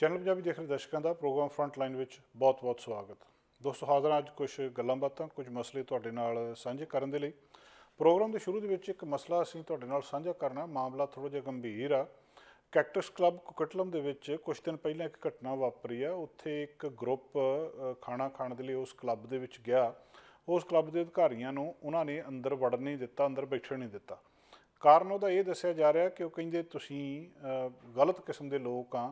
channel Punjabi ਦੇਖ ਰਹੇ ਦਰਸ਼ਕਾਂ ਦਾ ਪ੍ਰੋਗਰਾਮ ਫਰੰਟ ਲਾਈਨ ਵਿੱਚ ਬਹੁਤ-ਬਹੁਤ ਸਵਾਗਤ ਦੋਸਤੋ ਹਾਜ਼ਰ ਅੱਜ ਕੁਝ ਗੱਲਾਂ ਬਾਤਾਂ ਕੁਝ ਮਸਲੇ ਤੁਹਾਡੇ ਨਾਲ ਸਾਂਝੇ ਕਰਨ ਦੇ ਲਈ ਪ੍ਰੋਗਰਾਮ ਦੇ ਸ਼ੁਰੂ ਦੇ ਵਿੱਚ ਇੱਕ ਮਸਲਾ ਅਸੀਂ ਤੁਹਾਡੇ ਨਾਲ ਸਾਂਝਾ ਕਰਨਾ ਮਾਮਲਾ ਥੋੜਾ ਜਿਹਾ ਗੰਭੀਰ ਆ ਕੈਕਟਸ ਕਲੱਬ ਕੁਕਟਲਮ ਦੇ ਵਿੱਚ ਕੁਝ ਦਿਨ ਪਹਿਲਾਂ ਇੱਕ ਘਟਨਾ ਵਾਪਰੀ ਆ ਉੱਥੇ ਇੱਕ ਗਰੁੱਪ ਖਾਣਾ ਖਾਣ ਦੇ ਲਈ ਉਸ ਕਲੱਬ ਦੇ ਵਿੱਚ ਗਿਆ ਉਸ ਕਲੱਬ ਦੇ ਅਧਿਕਾਰੀਆਂ ਨੂੰ ਉਹਨਾਂ ਨੇ ਅੰਦਰ ਵੜਨ ਨਹੀਂ ਦਿੱਤਾ ਅੰਦਰ ਬੈਠਣ ਨਹੀਂ ਦਿੱਤਾ ਕਾਰਨ ਉਹਦਾ ਇਹ ਦੱਸਿਆ ਜਾ ਰਿਹਾ ਕਿ ਉਹ ਕਹਿੰਦੇ ਤੁਸੀਂ ਗਲਤ ਕਿਸਮ ਦੇ ਲੋਕ ਆ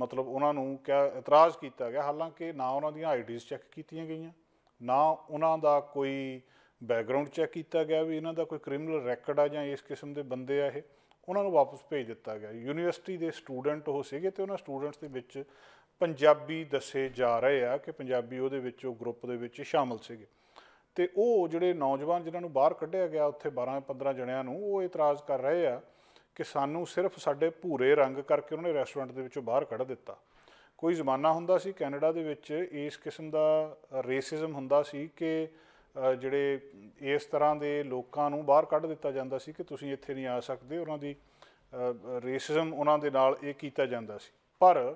ਮਤਲਬ ਉਹਨਾਂ ਨੂੰ ਕਿਆ ਇਤਰਾਜ਼ ਕੀਤਾ ਗਿਆ ਹਾਲਾਂਕਿ ਨਾ ਉਹਨਾਂ ਦੀਆਂ ਆਈਡੀਜ਼ ਚੈੱਕ ਕੀਤੀਆਂ ਗਈਆਂ ਨਾ ਉਹਨਾਂ ਦਾ ਕੋਈ ਬੈਕਗ੍ਰਾਉਂਡ ਚੈੱਕ ਕੀਤਾ ਗਿਆ ਵੀ ਇਹਨਾਂ ਦਾ ਕੋਈ ਕ੍ਰਿਮੀਨਲ ਰੈਕੋਰਡ ਆ ਜਾਂ ਇਸ ਕਿਸਮ ਦੇ ਬੰਦੇ ਆ ਇਹ ਉਹਨਾਂ ਨੂੰ ਵਾਪਸ ਭੇਜ ਦਿੱਤਾ ਗਿਆ ਯੂਨੀਵਰਸਿਟੀ ਦੇ ਸਟੂਡੈਂਟ ਉਹ ਸੀਗੇ ਤੇ ਉਹਨਾਂ ਸਟੂਡੈਂਟਸ ਦੇ ਵਿੱਚ ਪੰਜਾਬੀ ਦੱਸੇ ਜਾ ਰਹੇ ਆ ਕਿ ਪੰਜਾਬੀ ਉਹਦੇ ਵਿੱਚ ਉਹ ਗਰੁੱਪ ਦੇ ਵਿੱਚ ਸ਼ਾਮਲ ਸੀਗੇ ਤੇ ਉਹ ਜਿਹੜੇ ਨੌਜਵਾਨ ਜਿਨ੍ਹਾਂ ਨੂੰ ਬਾਹਰ ਕੱਢਿਆ ਗਿਆ ਉੱਥੇ 12-15 ਜਣਿਆਂ ਨੂੰ ਉਹ ਇਤਰਾਜ਼ ਕਰ ਰਹੇ ਆ ਕਿ ਸਾਨੂੰ ਸਿਰਫ ਸਾਡੇ ਭੂਰੇ ਰੰਗ ਕਰਕੇ ਉਹਨਾਂ ਨੇ ਰੈਸਟੋਰੈਂਟ ਦੇ ਵਿੱਚੋਂ ਬਾਹਰ ਕੱਢ ਦਿੱਤਾ ਕੋਈ ਜ਼ਮਾਨਾ ਹੁੰਦਾ ਸੀ ਕੈਨੇਡਾ ਦੇ ਵਿੱਚ ਇਸ ਕਿਸਮ ਦਾ ਰੇਸਿਜ਼ਮ ਹੁੰਦਾ ਸੀ ਕਿ ਜਿਹੜੇ ਇਸ ਤਰ੍ਹਾਂ ਦੇ ਲੋਕਾਂ ਨੂੰ ਬਾਹਰ ਕੱਢ ਦਿੱਤਾ ਜਾਂਦਾ ਸੀ ਕਿ ਤੁਸੀਂ ਇੱਥੇ ਨਹੀਂ ਆ ਸਕਦੇ ਉਹਨਾਂ ਦੀ ਰੇਸਿਜ਼ਮ ਉਹਨਾਂ ਦੇ ਨਾਲ ਇਹ ਕੀਤਾ ਜਾਂਦਾ ਸੀ ਪਰ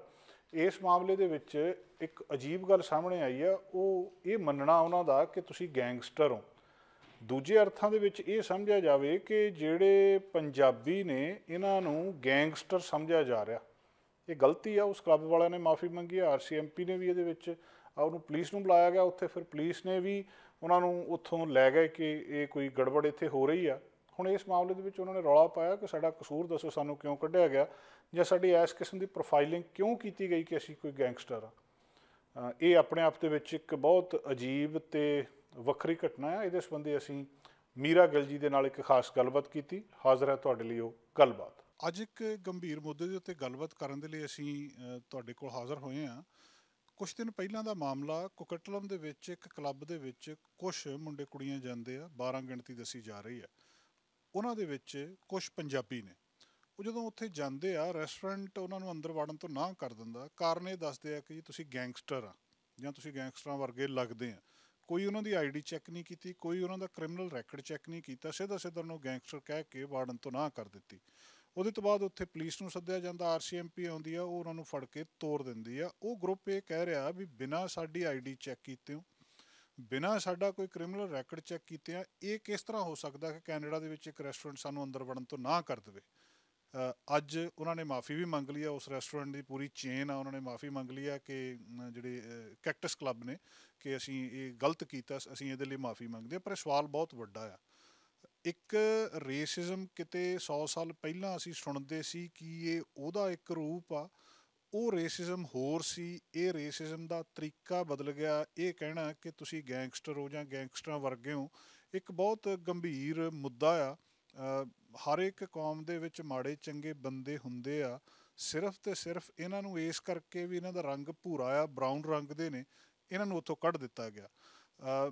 ਇਸ ਮਾਮਲੇ ਦੇ ਵਿੱਚ ਇੱਕ ਅਜੀਬ ਗੱਲ ਸਾਹਮਣੇ ਆਈ ਆ ਉਹ ਇਹ ਮੰਨਣਾ ਉਹਨਾਂ ਦਾ ਕਿ ਤੁਸੀਂ ਗੈਂਗਸਟਰ ਹੋ ਦੂਜੇ ਅਰਥਾਂ ਦੇ ਵਿੱਚ ਇਹ ਸਮਝਿਆ ਜਾਵੇ ਕਿ ਜਿਹੜੇ ਪੰਜਾਬੀ ਨੇ ਇਹਨਾਂ ਨੂੰ ਗੈਂਗਸਟਰ ਸਮਝਿਆ ਜਾ ਰਿਹਾ ਇਹ ਗਲਤੀ ਆ ਉਸ ਕਲੱਬ ਵਾਲਿਆਂ ਨੇ ਮਾਫੀ ਮੰਗੀ ਆ ਆਰਸੀਐਮਪੀ ਨੇ ਵੀ ਇਹਦੇ ਵਿੱਚ ਆ ਉਹਨੂੰ ਪੁਲਿਸ ਨੂੰ ਬੁਲਾਇਆ ਗਿਆ ਉੱਥੇ ਫਿਰ ਪੁਲਿਸ ਨੇ ਵੀ ਉਹਨਾਂ ਨੂੰ ਉੱਥੋਂ ਲੈ ਗਏ ਕਿ ਇਹ ਕੋਈ ਗੜਬੜ ਇੱਥੇ ਹੋ ਰਹੀ ਆ ਹੁਣ ਇਸ ਮਾਮਲੇ ਦੇ ਵਿੱਚ ਉਹਨਾਂ ਨੇ ਰੌਲਾ ਪਾਇਆ ਕਿ ਸਾਡਾ ਕਸੂਰ ਦੱਸੋ ਸਾਨੂੰ ਕਿਉਂ ਕੱਢਿਆ ਗਿਆ ਜਾਂ ਸਾਡੀ ਇਸ ਕਿਸਮ ਦੀ ਪ੍ਰੋਫਾਈਲਿੰਗ ਕਿਉਂ ਕੀਤੀ ਗਈ ਕਿ ਅਸੀਂ ਕੋਈ ਗੈਂਗਸਟਰ ਆ ਇਹ ਆਪਣੇ ਆਪ ਦੇ ਵਿੱਚ ਇੱਕ ਬਹੁਤ ਅਜੀਬ ਤੇ ਵੱਖਰੀ ਘਟਨਾ ਹੈ ਇਹਦੇ ਸੰਬੰਧੀ ਅਸੀਂ ਮੀਰਾ ਗਿੱਲ ਜੀ ਦੇ ਨਾਲ ਇੱਕ ਖਾਸ ਗੱਲਬਾਤ ਕੀਤੀ ਹਾਜ਼ਰ ਹੈ ਤੁਹਾਡੇ ਲਈ ਉਹ ਗੱਲਬਾਤ ਅੱਜ ਇੱਕ ਗੰਭੀਰ ਮੁੱਦੇ ਦੇ ਉੱਤੇ ਗੱਲਬਾਤ ਕਰਨ ਦੇ ਲਈ ਅਸੀਂ ਤੁਹਾਡੇ ਕੋਲ ਹਾਜ਼ਰ ਹੋਏ ਹਾਂ ਕੁਝ ਦਿਨ ਪਹਿਲਾਂ ਦਾ ਮਾਮਲਾ ਕੁਕਟਲਮ ਦੇ ਵਿੱਚ ਇੱਕ ਕਲੱਬ ਦੇ ਵਿੱਚ ਕੁਝ ਮੁੰਡੇ ਕੁੜੀਆਂ ਜਾਂਦੇ ਆ 12 ਗਿਣਤੀ ਦੱਸੀ ਜਾ ਰਹੀ ਹੈ ਉਹਨਾਂ ਦੇ ਵਿੱਚ ਕੁਝ ਪੰਜਾਬੀ ਨੇ ਉਹ ਜਦੋਂ ਉੱਥੇ ਜਾਂਦੇ ਆ ਰੈਸਟੋਰੈਂਟ ਉਹਨਾਂ ਨੂੰ ਅੰਦਰ ਵੜਨ ਤੋਂ ਨਾ ਕਰ ਦਿੰਦਾ ਕਾਰਨ ਇਹ ਦੱਸਦੇ ਆ ਕਿ ਜੀ ਤੁਸੀਂ ਗੈਂਗਸਟਰ ਆ ਜਾਂ ਤੁਸੀਂ ਗੈਂਗਸਟਰਾਂ ਵਰਗੇ ਲੱਗਦੇ ਆ ਕੋਈ ਉਹਨਾਂ ਦੀ ਆਈਡੀ ਚੈੱਕ ਨਹੀਂ ਕੀਤੀ ਕੋਈ ਉਹਨਾਂ ਦਾ ਕ੍ਰਿਮੀਨਲ ਰੈਕੋਰਡ ਚੈੱਕ ਨਹੀਂ ਕੀਤਾ ਸਿੱਧਾ ਸਿੱਧਾ ਨੂੰ ਗੈਂਗਸਟਰ ਕਹਿ ਕੇ ਵਾਰਡਨ ਤੋਂ ਨਾ ਕਰ ਦਿੱਤੀ ਉਹਦੇ ਤੋਂ ਬਾਅਦ ਉੱਥੇ ਪੁਲਿਸ ਨੂੰ ਸੱਦਿਆ ਜਾਂਦਾ ਆਰਸੀਐਮਪੀ ਆਉਂਦੀ ਆ ਉਹ ਉਹਨਾਂ ਨੂੰ ਫੜ ਕੇ ਤੋੜ ਦਿੰਦੀ ਆ ਉਹ ਗਰੁੱਪ ਇਹ ਕਹਿ ਰਿਹਾ ਵੀ ਬਿਨਾਂ ਸਾਡੀ ਆਈਡੀ ਚੈੱਕ ਕੀਤੇ ਹੋ ਬਿਨਾਂ ਸਾਡਾ ਕੋਈ ਕ੍ਰਿਮੀਨਲ ਰੈਕੋਰਡ ਚੈੱਕ ਕੀਤੇ ਆ ਇਹ ਕਿਸ ਤਰ੍ਹਾਂ ਹੋ ਸਕਦਾ ਕਿ ਕੈਨੇਡਾ ਦੇ ਵਿੱਚ ਇੱਕ ਰੈਸਟੋਰੈਂਟ ਸਾਨੂੰ ਅੰਦਰ ਵੜਨ ਤੋਂ ਨਾ ਕਰ ਦੇਵੇ ਅੱਜ ਉਹਨਾਂ ਨੇ ਮਾਫੀ ਵੀ ਮੰਗ ਲਈ ਆ ਉਸ ਰੈਸਟੋਰੈਂਟ ਦੀ ਪੂਰੀ ਚੇਨ ਆ ਉਹਨਾਂ ਨੇ ਮਾਫੀ ਮੰਗ ਲਈ ਆ ਕਿ ਜਿਹੜੇ ਕੈਕਟਸ ਕਲੱਬ ਨੇ ਕਿ ਅਸੀਂ ਇਹ ਗਲਤ ਕੀਤਾ ਅਸੀਂ ਇਹਦੇ ਲਈ ਮਾਫੀ ਮੰਗਦੇ ਆ ਪਰ ਸਵਾਲ ਬਹੁਤ ਵੱਡਾ ਆ ਇੱਕ ਰੇਸਿਜ਼ਮ ਕਿਤੇ 100 ਸਾਲ ਪਹਿਲਾਂ ਅਸੀਂ ਸੁਣਦੇ ਸੀ ਕਿ ਇਹ ਉਹਦਾ ਇੱਕ ਰੂਪ ਆ ਉਹ ਰੇਸਿਜ਼ਮ ਹੋਰ ਸੀ ਇਹ ਰੇਸਿਜ਼ਮ ਦਾ ਤਰੀਕਾ ਬਦਲ ਗਿਆ ਇਹ ਕਹਿਣਾ ਕਿ ਤੁਸੀਂ ਗੈਂਗਸਟਰ ਹੋ ਜਾਂ ਗੈਂਗਸਟਰਾਂ ਵਰਗੇ ਹੋ ਇੱਕ ਬਹੁਤ ਗੰਭੀਰ ਮੁੱਦਾ ਆ ਹਰ ਇੱਕ ਕੌਮ ਦੇ ਵਿੱਚ ਮਾੜੇ ਚੰਗੇ ਬੰਦੇ ਹੁੰਦੇ ਆ ਸਿਰਫ ਤੇ ਸਿਰਫ ਇਹਨਾਂ ਨੂੰ ਇਸ ਕਰਕੇ ਵੀ ਇਹਨਾਂ ਦਾ ਰੰਗ ਭੂਰਾ ਆ ਬ੍ਰਾਊਨ ਰੰਗ ਦੇ ਨੇ ਇਹਨਾਂ ਨੂੰ ਉੱਥੋਂ ਕੱਢ ਦਿੱਤਾ ਗਿਆ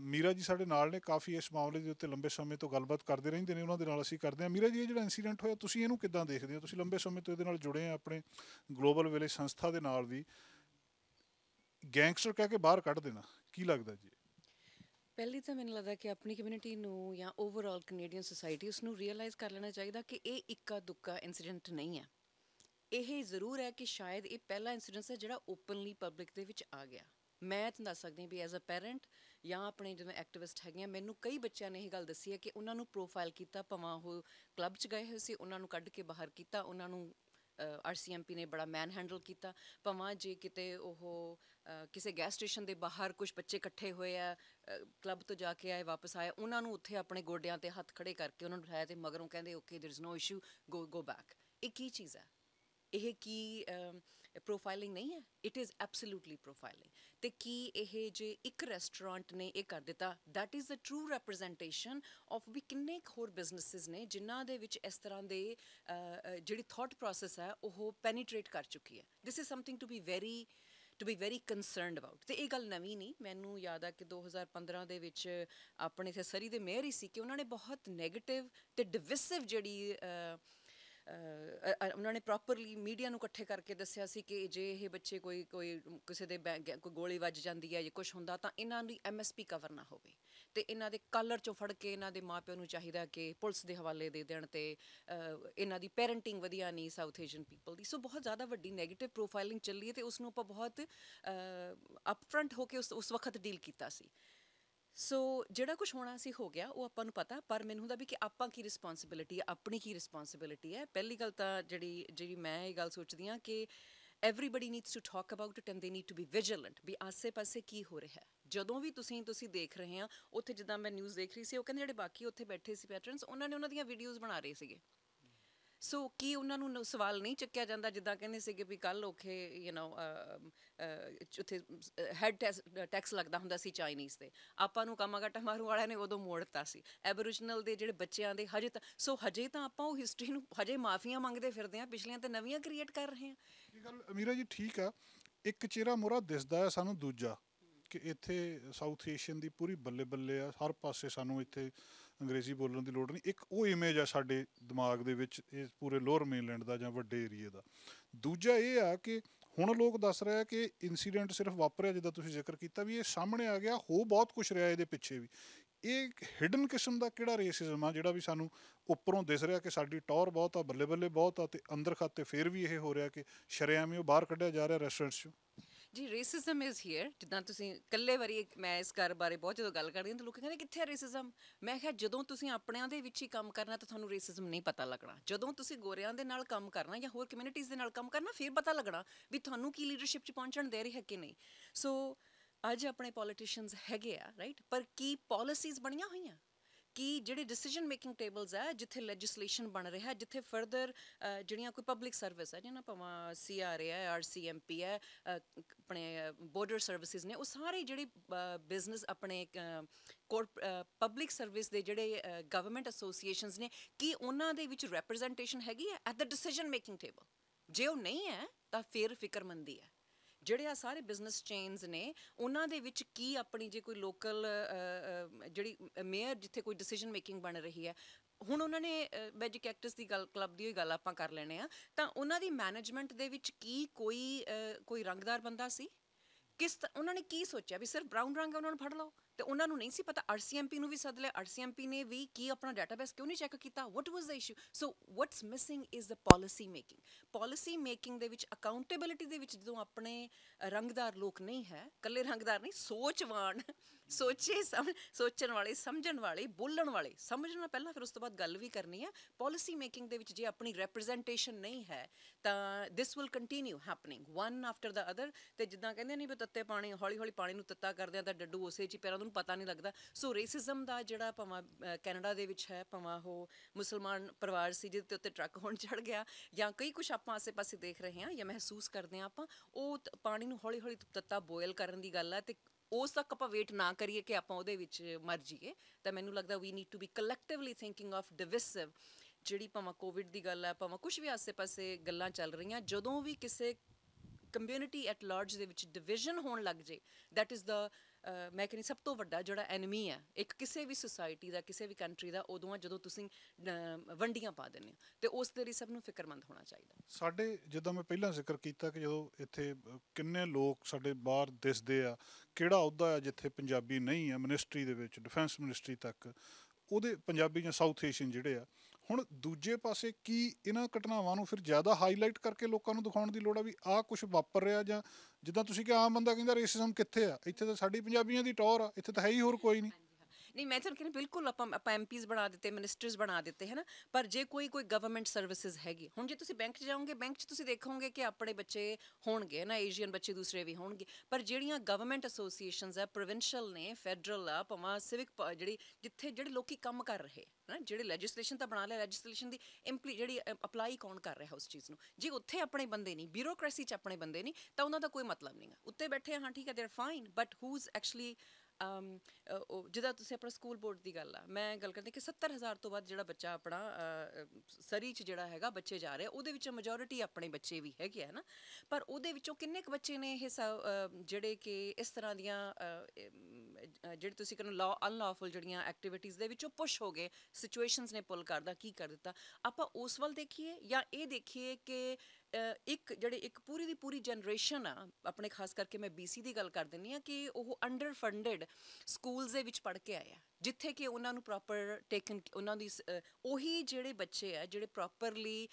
ਮੀਰਾ ਜੀ ਸਾਡੇ ਨਾਲ ਨੇ ਕਾਫੀ ਇਸ ਮਾਮਲੇ ਦੇ ਉੱਤੇ ਲੰਬੇ ਸਮੇਂ ਤੋਂ ਗੱਲਬਾਤ ਕਰਦੇ ਰਹਿੰਦੇ ਨੇ ਉਹਨਾਂ ਦੇ ਨਾਲ ਅਸੀਂ ਕਰਦੇ ਆ ਮੀਰਾ ਜੀ ਇਹ ਜਿਹੜਾ ਇਨਸੀਡੈਂਟ ਹੋਇਆ ਤੁਸੀਂ ਇਹਨੂੰ ਕਿੱਦਾਂ ਦੇਖਦੇ ਹੋ ਤੁਸੀਂ ਲੰਬੇ ਸਮੇਂ ਤੋਂ ਇਹਦੇ ਨਾਲ ਜੁੜੇ ਆ ਆਪਣੇ ਗਲੋਬਲ ਵਿਲੇਜ ਸੰਸਥਾ ਦੇ ਨਾਲ ਵੀ ਗੈਂਗਸਟਰ ਕਹਿ ਕੇ ਬਾਹਰ ਕੱਢ ਦੇਣਾ ਕੀ ਲੱਗਦਾ ਜੀ ਪਹਿਲੀ ਤਾਂ ਮੈਨੂੰ ਲੱਗਦਾ ਕਿ ਆਪਣੀ ਕਮਿਊਨਿਟੀ ਨੂੰ ਜਾਂ ਓਵਰਆਲ ਕੈਨੇਡੀਅਨ ਸੋਸਾਇਟੀ ਉਸ ਨੂੰ ਰੀਅਲਾਈਜ਼ ਕਰ ਲੈਣਾ ਚਾਹੀਦਾ ਕਿ ਇਹ ਇੱਕਾ ਦੁੱਕਾ ਇਨਸੀਡੈਂਟ ਨਹੀਂ ਹੈ ਇਹ ਜ਼ਰੂਰ ਹੈ ਕਿ ਸ਼ਾਇਦ ਇਹ ਪਹਿਲਾ ਇਨਸੀਡੈਂਟ ਹੈ ਜਿਹੜਾ ਓਪਨਲੀ ਪਬਲਿਕ ਦੇ ਵਿੱਚ ਆ ਗਿਆ ਮੈਂ ਤਾਂ ਦੱਸ ਸਕਦੀ ਵੀ ਐਜ਼ ਅ ਪੈਰੈਂਟ ਜਾਂ ਆਪਣੇ ਜਿਵੇਂ ਐਕਟਿਵਿਸਟ ਹੈਗੀਆਂ ਮੈਨੂੰ ਕਈ ਬੱਚਿਆਂ ਨੇ ਇਹ ਗੱਲ ਦੱਸੀ ਹੈ ਕਿ ਉਹਨਾਂ ਨੂੰ ਪ੍ਰੋਫਾਈਲ ਕੀਤਾ ਭਵਾਂ ਉਹ ਕਲੱਬ 'ਚ ਗਏ ਹੋਏ ਸੀ ਉਹਨਾਂ ਨੂੰ ਕੱਢ ਕੇ ਬਾਹਰ ਕੀਤਾ ਉਹਨਾਂ ਨੂੰ ਆਰਸੀਐਮਪੀ ਨੇ ਬੜਾ ਮੈਨ ਹੈਂਡਲ ਕੀਤਾ ਭਵਾਂ ਜੇ ਕਿਤੇ ਉਹ ਕਿਸੇ ਗੈਸ ਸਟੇਸ਼ਨ ਦੇ ਬਾਹਰ ਕੁਝ ਬੱਚੇ ਇਕੱਠੇ ਹੋਏ ਆ ਕਲੱਬ ਤੋਂ ਜਾ ਕੇ ਆਏ ਵਾਪਸ ਆਏ ਉਹਨਾਂ ਨੂੰ ਉੱਥੇ ਆਪਣੇ ਗੋਡਿਆਂ ਤੇ ਹੱਥ ਖੜੇ ਕਰਕੇ ਉਹਨਾਂ ਨੂੰ ਬਿਠਾਇਆ ਤੇ ਮਗਰੋਂ ਕਹਿੰਦੇ okay there is no issue go go back ਇਹ ਕੀ ਚੀਜ਼ ਹੈ ਇਹ ਕੀ ਪ੍ਰੋਫਾਈਲਿੰਗ ਨਹੀਂ ਹੈ ਇਟ ਇਜ਼ ਐਬਸੋਲੂਟਲੀ ਪ੍ਰੋਫਾਈਲਿੰਗ ਤੇ ਕੀ ਇਹ ਜੇ ਇੱਕ ਰੈਸਟੋਰੈਂਟ ਨੇ ਇਹ ਕਰ ਦਿੱਤਾ that is a true representation of ਵੀ ਕਿੰਨੇ ਹੋਰ ਬਿਜ਼ਨੈਸਸ ਨੇ ਜਿਨ੍ਹਾਂ ਦੇ ਵਿੱਚ ਇਸ ਤਰ੍ਹਾਂ ਦੇ ਜਿਹੜੀ ਥਾਟ ਪ੍ਰੋਸੈਸ ਹੈ ਉਹ ਪੈਨੀਟ੍ਰੇਟ ਕਰ ਚੁੱਕੀ ਹੈ this is something to be very to be very concerned about ਤੇ ਇਹ ਗੱਲ ਨਵੀਂ ਨਹੀਂ ਮੈਨੂੰ ਯਾਦ ਆ ਕਿ 2015 ਦੇ ਵਿੱਚ ਆਪਣੇ ਸਰੀ ਦੇ ਮੇਅਰ ਹੀ ਸੀ ਕਿ ਉਹਨਾਂ ਨੇ ਬਹੁਤ 네ਗੇਟਿਵ ਤੇ ਡਿਵਿਸਿਵ ਜਿਹੜੀ ਉਹਨਾਂ ਨੇ ਪ੍ਰੋਪਰਲੀ ਮੀਡੀਆ ਨੂੰ ਇਕੱਠੇ ਕਰਕੇ ਦੱਸਿਆ ਸੀ ਕਿ ਜੇ ਇਹ ਬੱਚੇ ਕੋਈ ਕੋਈ ਕਿਸੇ ਦੇ ਕੋਈ ਗੋਲੀ ਵੱਜ ਜਾਂਦੀ ਹੈ ਜਾਂ ਕੁਝ ਹੁੰਦਾ ਤਾਂ ਇਹਨਾਂ ਦੀ ਐਮਐਸਪੀ ਕਵਰ ਨਾ ਹੋਵੇ ਤੇ ਇਹਨਾਂ ਦੇ ਕਾਲਰ ਚੋਂ ਫੜ ਕੇ ਇਹਨਾਂ ਦੇ ਮਾਪਿਆਂ ਨੂੰ ਚਾਹੀਦਾ ਕਿ ਪੁਲਿਸ ਦੇ ਹਵਾਲੇ ਦੇ ਦੇਣ ਤੇ ਇਹਨਾਂ ਦੀ ਪੈਰੈਂਟਿੰਗ ਵਧੀਆ ਨਹੀਂ ਸਾਊਥ ਏਸ਼ੀਅਨ ਪੀਪਲ ਦੀ ਸੋ ਬਹੁਤ ਜ਼ਿਆਦਾ ਵੱਡੀ 네ਗੇਟਿਵ ਪ੍ਰੋਫਾਈਲਿੰਗ ਚੱਲੀ ਹੈ ਤੇ ਉਸ ਨੂੰ ਆਪਾਂ ਬਹੁਤ ਅਪਫਰੰਟ ਹੋ ਕੇ ਉਸ ਉਸ ਵਕਤ ਡੀਲ ਕੀਤਾ ਸੀ ਸੋ ਜਿਹੜਾ ਕੁਝ ਹੋਣਾ ਸੀ ਹੋ ਗਿਆ ਉਹ ਆਪਾਂ ਨੂੰ ਪਤਾ ਪਰ ਮੈਨੂੰ ਹੁੰਦਾ ਵੀ ਕਿ ਆਪਾਂ ਕੀ ਰਿਸਪੌਂਸਿਬਿਲਟੀ ਹੈ ਆਪਣੀ ਕੀ ਰਿਸਪੌਂਸਿਬਿਲਟੀ ਹੈ ਪਹਿਲੀ ਗੱਲ ਤਾਂ ਜਿਹੜੀ ਜਿਹੜੀ ਮੈਂ ਇਹ ਗੱਲ ਸੋਚਦੀ ਆ ਕਿ everybody needs to talk about it and they need to be vigilant ਵੀ ਆਸੇ-ਪਾਸੇ ਕੀ ਹੋ ਰਿਹਾ ਹੈ ਜਦੋਂ ਵੀ ਤੁਸੀਂ ਤੁਸੀਂ ਦੇਖ ਰਹੇ ਆ ਉੱਥੇ ਜਿੱਦਾਂ ਮੈਂ ਨਿਊਜ਼ ਦੇਖ ਰਹੀ ਸੀ ਉਹ ਕਹਿੰਦੇ ਜਿਹੜੇ ਬਾਕੀ ਉੱਥੇ ਬੈਠੇ ਸੀ ਪੈਟਰਨਸ ਉਹਨਾਂ ਨੇ ਉਹਨਾਂ ਦੀਆਂ ਵੀਡੀਓਜ਼ ਬਣਾ ਰਹੇ ਸੀਗੇ ਸੋ ਕੀ ਉਹਨਾਂ ਨੂੰ ਸਵਾਲ ਨਹੀਂ ਚੱਕਿਆ ਜਾਂਦਾ ਜਿੱਦਾਂ ਕਹਿੰਦੇ ਸੀਗੇ ਵੀ ਕੱਲ ਓਕੇ ਯੂ نو ਉੱਥੇ ਹੈਡ ਟੈਕਸ ਲੱਗਦਾ ਹੁੰਦਾ ਸੀ ਚਾਈਨੀਜ਼ ਤੇ ਆਪਾਂ ਨੂੰ ਕਮਾਗਾਟਾ ਮਾਰੂ ਵਾਲਿਆਂ ਨੇ ਉਦੋਂ ਮੋੜਤਾ ਸੀ ਐਬੋਰੀਜਨਲ ਦੇ ਜਿਹੜੇ ਬੱਚਿਆਂ ਦੇ ਹਜੇ ਤਾਂ ਸੋ ਹਜੇ ਤਾਂ ਆਪਾਂ ਉਹ ਹਿਸਟਰੀ ਨੂੰ ਹਜੇ ਮਾਫੀਆਂ ਮੰਗਦੇ ਫਿਰਦੇ ਆ ਪਿਛਲੀਆਂ ਤੇ ਨਵੀਆਂ ਕ੍ਰੀਏਟ ਕਰ ਰਹੇ ਆ ਇਹ ਗੱਲ ਅਮੀਰਾ ਜੀ ਠੀਕ ਆ ਇੱਕ ਚਿਹਰਾ ਮੋਰਾ ਦਿਸਦਾ ਹੈ ਸਾਨੂੰ ਦੂਜਾ ਕਿ ਇੱਥੇ ਸਾਊਥ ਏਸ਼ੀਅਨ ਦੀ ਪੂਰੀ ਬੱਲੇ ਬੱਲੇ ਆ ਹਰ ਪਾਸੇ ਸਾਨੂੰ ਇੱਥੇ ਅੰਗਰੇਜ਼ੀ ਬੋਲਣ ਦੀ ਲੋੜ ਨਹੀਂ ਇੱਕ ਉਹ ਇਮੇਜ ਆ ਸਾਡੇ ਦਿਮਾਗ ਦੇ ਵਿੱਚ ਇਸ ਪੂਰੇ ਲੋਅਰ ਮੇਨਲੈਂਡ ਦਾ ਜਾਂ ਵੱਡੇ ਏਰੀਆ ਦਾ ਦੂਜਾ ਇਹ ਆ ਕਿ ਹੁਣ ਲੋਕ ਦੱਸ ਰਿਹਾ ਕਿ ਇਨਸੀਡੈਂਟ ਸਿਰਫ ਵਾਪਰਿਆ ਜਿੱਦਾਂ ਤੁਸੀਂ ਜ਼ਿਕਰ ਕੀਤਾ ਵੀ ਇਹ ਸਾਹਮਣੇ ਆ ਗਿਆ ਹੋ ਬਹੁਤ ਕੁਝ ਰਿਹਾ ਇਹਦੇ ਪਿੱਛੇ ਵੀ ਇਹ ਹਿਡਨ ਕਿਸਮ ਦਾ ਕਿਹੜਾ ਰੇਸਿਜ਼ਮ ਆ ਜਿਹੜਾ ਵੀ ਸਾਨੂੰ ਉੱਪਰੋਂ ਦਿਸ ਰਿਹਾ ਕਿ ਸਾਡੀ ਟੌਰ ਬਹੁਤ ਆ ਬੱਲੇ ਬੱਲੇ ਬਹੁਤ ਆ ਤੇ ਅੰਦਰ ਖਾਤੇ ਫੇਰ ਵੀ ਇਹ ਹੋ ਰਿਹਾ ਕਿ ਸ਼ਰਿਆਮੀ ਉਹ ਬਾਹਰ ਕੱਢਿਆ ਜਾ ਰਿਹਾ ਰੈਸਟੋਰੈਂਟਸ ਚੋਂ ਜੀ ਰੇਸਿਜ਼ਮ ਇਜ਼ ਹੇਅਰ ਜਿੱਦਾਂ ਤੁਸੀਂ ਕੱਲੇ ਵਾਰੀ ਮੈਂ ਇਸ ਘਰ ਬਾਰੇ ਬਹੁਤ ਜਦੋਂ ਗੱਲ ਕਰਦੀ ਹਾਂ ਤਾਂ ਲੋਕ ਕਹਿੰਦੇ ਕਿੱਥੇ ਰੇਸਿਜ਼ਮ ਮੈਂ ਕਿਹਾ ਜਦੋਂ ਤੁਸੀਂ ਆਪਣਿਆਂ ਦੇ ਵਿੱਚ ਹੀ ਕੰਮ ਕਰਨਾ ਤਾਂ ਤੁਹਾਨੂੰ ਰੇਸਿਜ਼ਮ ਨਹੀਂ ਪਤਾ ਲੱਗਣਾ ਜਦੋਂ ਤੁਸੀਂ ਗੋਰਿਆਂ ਦੇ ਨਾਲ ਕੰਮ ਕਰਨਾ ਜਾਂ ਹੋਰ ਕਮਿਊਨਿਟੀਜ਼ ਦੇ ਨਾਲ ਕੰਮ ਕਰਨਾ ਫਿਰ ਪਤਾ ਲੱਗਣਾ ਵੀ ਤੁਹਾਨੂੰ ਕੀ ਲੀਡਰਸ਼ਿਪ 'ਚ ਪਹੁੰਚਣ ਦੇ ਰਹੀ ਹੈ ਕਿ ਨਹੀਂ ਸੋ ਅੱਜ ਆਪਣੇ ਪੋਲੀਟੀਸ਼ੀਅਨਸ ਹੈਗੇ ਆ ਰਾਈਟ ਪਰ ਕੀ ਪਾਲਿਸੀਜ਼ ਬਣੀਆਂ ਹੋਈਆਂ ਕਿ ਜਿਹੜੇ ਡਿਸੀਜਨ ਮੇਕਿੰਗ ਟੇਬਲਸ ਆ ਜਿੱਥੇ ਲੈਜਿਸਲੇਸ਼ਨ ਬਣ ਰਿਹਾ ਜਿੱਥੇ ਫਰਦਰ ਜਿਹੜੀਆਂ ਕੋਈ ਪਬਲਿਕ ਸਰਵਿਸ ਆ ਜਿਹਨਾਂ ਭਾਵੇਂ ਸੀਆਰਏ ਹੈ ਆਰਸੀਐਮਪੀ ਹੈ ਆਪਣੇ ਬਾਰਡਰ ਸਰਵਿਸਿਜ਼ ਨੇ ਉਹ ਸਾਰੇ ਜਿਹੜੇ ਬਿਜ਼ਨਸ ਆਪਣੇ ਪਬਲਿਕ ਸਰਵਿਸ ਦੇ ਜਿਹੜੇ ਗਵਰਨਮੈਂਟ ਐਸੋਸੀਏਸ਼ਨਸ ਨੇ ਕੀ ਉਹਨਾਂ ਦੇ ਵਿੱਚ ਰੈਪਰੈਜ਼ੈਂਟੇਸ਼ਨ ਹੈਗੀ ਹੈ at the decision making table ਜੇ ਉਹ ਨਹੀਂ ਹੈ ਤਾਂ ਫਿਰ ਫਿਕਰਮੰਦੀ ਹੈ ਜਿਹੜੇ ਆ ਸਾਰੇ ਬਿਜ਼ਨਸ ਚੇਨਸ ਨੇ ਉਹਨਾਂ ਦੇ ਵਿੱਚ ਕੀ ਆਪਣੀ ਜੇ ਕੋਈ ਲੋਕਲ ਜਿਹੜੀ ਮੇਅਰ ਜਿੱਥੇ ਕੋਈ ਡਿਸੀਜਨ ਮੇਕਿੰਗ ਬਣ ਰਹੀ ਹੈ ਹੁਣ ਉਹਨਾਂ ਨੇ ਵੈਜ ਕੈਕਟਸ ਦੀ ਗੱਲ ਕਲੱਬ ਦੀ ਗੱਲ ਆਪਾਂ ਕਰ ਲੈਣੇ ਆ ਤਾਂ ਉਹਨਾਂ ਦੀ ਮੈਨੇਜਮੈਂਟ ਦੇ ਵਿੱਚ ਕੀ ਕੋਈ ਕੋਈ ਰੰਗਦਾਰ ਬੰਦਾ ਸੀ ਕਿਸ ਉਹਨਾਂ ਨੇ ਕੀ ਸੋਚਿਆ ਵੀ ਸਿਰਫ ਬ੍ਰਾਊਨ ਰੰਗ ਉਹਨਾਂ ਨੂੰ ਫੜ ਲਓ ਤੇ ਉਹਨਾਂ ਨੂੰ ਨਹੀਂ ਸੀ ਪਤਾ ਆਰਸੀਐਮਪੀ ਨੂੰ ਵੀ ਸੱਦ ਲਿਆ ਆਰਸੀਐਮਪੀ ਨੇ ਵੀ ਕੀ ਆਪਣਾ ਡਾਟਾਬੇਸ ਕਿਉਂ ਨਹੀਂ ਚੈੱਕ ਕੀਤਾ what was the issue so what's missing is the policy making policy making ਦੇ ਵਿੱਚ ਅਕਾਊਂਟੇਬਿਲਟੀ ਦੇ ਵਿੱਚ ਜਦੋਂ ਆਪਣੇ ਰੰਗਦਾਰ ਲੋਕ ਨਹੀਂ ਹੈ ਕੱਲੇ ਰੰਗਦਾਰ ਨਹੀਂ ਸੋਚਵਾਨ ਸੋਚੇ ਸੋਚਣ ਵਾਲੇ ਸਮਝਣ ਵਾਲੇ ਬੋਲਣ ਵਾਲੇ ਸਮਝਣਾ ਪਹਿਲਾਂ ਫਿਰ ਉਸ ਤੋਂ ਬਾਅਦ ਗੱਲ ਵੀ ਕਰਨੀ ਹੈ ਪਾਲਿਸੀ ਮੇਕਿੰਗ ਦੇ ਵਿੱਚ ਜੇ ਆਪਣੀ ਰਿਪਰੈਜ਼ੈਂਟੇਸ਼ਨ ਨਹੀਂ ਹੈ ਤਾਂ this will continue happening one after the other ਤੇ ਜਿੱਦਾਂ ਕਹਿੰਦੇ ਨਹੀਂ ਵੀ ਤੱਤੇ ਪਾਣੀ ਹੌਲੀ ਹੌਲੀ ਪਾਣੀ ਨੂੰ ਤੱਤਾ ਕਰਦੇ ਆ ਤਾਂ ਡੱਡੂ ਉਸੇ 'ਚ ਪੈਰਾਂ ਨੂੰ ਪਤਾ ਨਹੀਂ ਲੱਗਦਾ ਸੋ ਰੇਸਿਜ਼ਮ ਦਾ ਜਿਹੜਾ ਭਾਵੇਂ ਕੈਨੇਡਾ ਦੇ ਵਿੱਚ ਹੈ ਭਾਵੇਂ ਉਹ ਮੁਸਲਮਾਨ ਪਰਿਵਾਰ ਸੀ ਜਿਹਦੇ ਉੱਤੇ ਟਰੱਕ ਹੁਣ ਚੜ ਗਿਆ ਜਾਂ ਕਈ ਕੁਝ ਆਪਾਂ ਆਸੇ-ਪਾਸੇ ਦੇਖ ਰਹੇ ਹਾਂ ਜਾਂ ਮਹਿਸੂਸ ਕਰਦੇ ਆ ਆਪਾਂ ਉਹ ਪਾਣੀ ਨੂੰ ਹੌਲੀ-ਹੌਲੀ ਤੱਤਾ ਬੋਇਲ ਕਰਨ ਦੀ ਗੱਲ ਆ ਤੇ ਉਸ ਤੱਕ ਆਪਾਂ ਵੇਟ ਨਾ ਕਰੀਏ ਕਿ ਆਪਾਂ ਉਹਦੇ ਵਿੱਚ ਮਰ ਜਾਈਏ ਤਾਂ ਮੈਨੂੰ ਲੱਗਦਾ we need to be collectively thinking of divisive ਜਿਹੜੀ ਭਾਵੇਂ ਕੋਵਿਡ ਦੀ ਗੱਲ ਹੈ ਭਾਵੇਂ ਕੁਝ ਵੀ ਆਸੇ-ਪਾਸੇ ਗੱਲਾਂ ਚੱਲ ਰਹੀਆਂ ਜਦੋਂ ਵੀ ਕਿਸੇ ਕਮਿਊਨਿਟੀ ਐਟ ਲਾਰਜ ਦੇ ਵਿੱਚ ਡਿਵੀਜ਼ਨ ਹੋਣ ਲੱਗ ਜੇ ਥੈਟ ਇਜ਼ ਦਾ ਮੈਂ ਕਹਿੰਦੀ ਸਭ ਤੋਂ ਵੱਡਾ ਜਿਹੜਾ ਐਨਮੀ ਹੈ ਇੱਕ ਕਿਸੇ ਵੀ ਸੁਸਾਇਟੀ ਦਾ ਕਿਸੇ ਵੀ ਕੰਟਰੀ ਦਾ ਉਦੋਂ ਆ ਜਦੋਂ ਤੁਸੀਂ ਵੰਡੀਆਂ ਪਾ ਦਿੰਦੇ ਹੋ ਤੇ ਉਸ ਦੇ ਲਈ ਸਭ ਨੂੰ ਫਿਕਰਮੰਦ ਹੋਣਾ ਚਾਹੀਦਾ ਸਾਡੇ ਜਦੋਂ ਮੈਂ ਪਹਿਲਾਂ ਜ਼ਿਕਰ ਕੀਤਾ ਕਿ ਜਦੋਂ ਇੱਥੇ ਕਿੰਨੇ ਲੋਕ ਸਾਡੇ ਬਾਹਰ ਦਿਸਦੇ ਆ ਕਿਹੜਾ ਉਹਦਾ ਆ ਜਿੱਥੇ ਪੰਜਾਬੀ ਨਹੀਂ ਹੈ ਮਿਨਿਸਟਰੀ ਦੇ ਵਿੱਚ ਡਿਫੈਂਸ ਮਿਨਿਸਟਰੀ ਤੱਕ ਉਹਦੇ ਪੰਜਾਬੀ ਜਾਂ ਸਾਊਥ ਏਸ਼ੀਅਨ ਜਿਹੜੇ ਆ ਹੁਣ ਦੂਜੇ ਪਾਸੇ ਕੀ ਇਹਨਾਂ ਘਟਨਾਵਾਂ ਨੂੰ ਫਿਰ ਜ਼ਿਆਦਾ ਹਾਈਲਾਈਟ ਕਰਕੇ ਲੋਕਾਂ ਨੂੰ ਦਿਖਾਉਣ ਦੀ ਲੋੜ ਆ ਵੀ ਆਹ ਕੁਝ ਵਾਪਰ ਰਿਹਾ ਜਾਂ ਜਿੱਦਾਂ ਤੁਸੀਂ ਕਿ ਆਮ ਬੰਦਾ ਕਹਿੰਦਾ ਰੇਸਿਜ਼ਮ ਕਿੱਥੇ ਆ ਇੱਥੇ ਤਾਂ ਸਾਡੀ ਪੰਜਾਬੀਆਂ ਦੀ ਟੌਰ ਆ ਇੱਥੇ ਤਾਂ ਹੈ ਹੀ ਹੋਰ ਕੋਈ ਨਹੀਂ ਨਹੀਂ ਮੈਂ ਤਾਂ ਕਹਿੰਦੀ ਬਿਲਕੁਲ ਆਪਾਂ ਆਪਾਂ ਐਮਪੀਸ ਬਣਾ ਦਿੱਤੇ ਮਿਨਿਸਟਰਸ ਬਣਾ ਦਿੱਤੇ ਹੈ ਪਰ ਜੇ ਕੋਈ ਕੋਈ ਗਵਰਨਮੈਂਟ ਸਰਵਿਸਿਜ਼ ਹੈਗੀ ਹੁਣ ਜੇ ਤੁਸੀਂ ਬੈਂਕ 'ਚ ਜਾਓਗੇ ਬੈਂਕ 'ਚ ਤੁਸੀਂ ਦੇਖੋਗੇ ਕਿ ਆਪਣੇ ਬੱਚੇ ਹੋਣਗੇ ਨਾ ਏਸ਼ੀਅਨ ਬੱਚੇ ਦੂਸਰੇ ਵੀ ਹੋਣਗੇ ਪਰ ਜਿਹੜੀਆਂ ਗਵਰਨਮੈਂਟ ਐਸੋਸੀਏਸ਼ਨਸ ਆ ਪ੍ਰੋਵਿੰਸ਼ੀਅਲ ਨੇ ਫੈਡਰਲ ਆ ਪਵਾ ਸਿਵਿਕ ਜਿਹੜੀ ਜਿੱਥੇ ਜਿਹੜੇ ਲੋਕੀ ਕੰਮ ਕਰ ਰਹੇ ਨਾ ਜਿਹੜੇ ਲੈਜਿਸਲੇਸ਼ਨ ਤਾਂ ਬਣਾ ਲਿਆ ਲੈਜਿਸਲੇਸ਼ਨ ਦੀ ਇੰਪਲੀ ਜਿਹੜੀ ਅਪਲਾਈ ਕੌਣ ਕਰ ਰਿਹਾ ਉਸ ਚੀਜ਼ ਨੂੰ ਜੇ ਉੱਥੇ ਆਪਣੇ ਬੰਦੇ ਨਹੀਂ ਬਿਊਰੋਕ੍ਰੇਸੀ 'ਚ ਆਪਣੇ ਬੰਦੇ ਨਹੀਂ ਤਾਂ ਉਹਨਾਂ ਦਾ ਕੋਈ ਮਤਲਬ ਨਹੀਂਗਾ ਉੱਤੇ ਬੈਠੇ ਹਾਂ ਠੀਕ ਹੈ they are fine but who's actually ਜਿਹਦਾ ਤੁਸੀਂ ਆਪਣਾ ਸਕੂਲ ਬੋਰਡ ਦੀ ਗੱਲ ਆ ਮੈਂ ਗੱਲ ਕਰਦੀ ਕਿ 70000 ਤੋਂ ਵੱਧ ਜਿਹੜਾ ਬੱਚਾ ਆਪਣਾ ਸਰੀ ਚ ਜਿਹੜਾ ਹੈਗਾ ਬੱਚੇ ਜਾ ਰਹੇ ਉਹਦੇ ਵਿੱਚ ਮੈਜੋਰਿਟੀ ਆਪਣੇ ਬੱਚੇ ਵੀ ਹੈਗੇ ਆ ਨਾ ਪਰ ਉਹਦੇ ਵਿੱਚੋਂ ਕਿੰਨੇ ਕੁ ਬੱਚੇ ਨੇ ਇਹ ਜਿਹੜੇ ਕਿ ਇਸ ਤਰ੍ਹਾਂ ਦੀਆਂ ਜਿਹੜੇ ਤੁਸੀਂ ਕਹਿੰਦੇ ਲਾ ਅਨਲਾਫੁਲ ਜਿਹੜੀਆਂ ਐਕਟੀਵਿਟੀਜ਼ ਦੇ ਵਿੱਚੋਂ ਪੁਸ਼ ਹੋ ਗਏ ਸਿਚੁਏਸ਼ਨਸ ਨੇ ਪੁੱਲ ਕਰਦਾ ਕੀ ਕਰ ਦਿੱਤਾ ਆਪਾਂ ਉਸ ਵੱਲ ਦੇਖੀਏ ਜਾਂ ਇਹ ਦੇਖੀਏ ਕਿ ਇੱਕ ਜਿਹੜੇ ਇੱਕ ਪੂਰੀ ਦੀ ਪੂਰੀ ਜਨਰੇਸ਼ਨ ਆ ਆਪਣੇ ਖਾਸ ਕਰਕੇ ਮੈਂ ਬੀਸੀ ਦੀ ਗੱਲ ਕਰ ਦਿੰਨੀ ਆ ਕਿ ਉਹ ਅੰਡਰ ਫੰਡਡ ਸਕੂਲਸ ਦੇ ਵਿੱਚ ਪੜ੍ਹ ਕੇ ਆਇਆ ਜਿੱਥੇ ਕਿ ਉਹਨਾਂ ਨੂੰ ਪ੍ਰੋਪਰ ਟੇਕਨ ਉਹਨਾਂ ਦੀ ਉਹੀ ਜਿਹੜੇ ਬੱਚੇ ਆ ਜਿਹੜੇ ਪ੍ਰੋਪਰਲੀ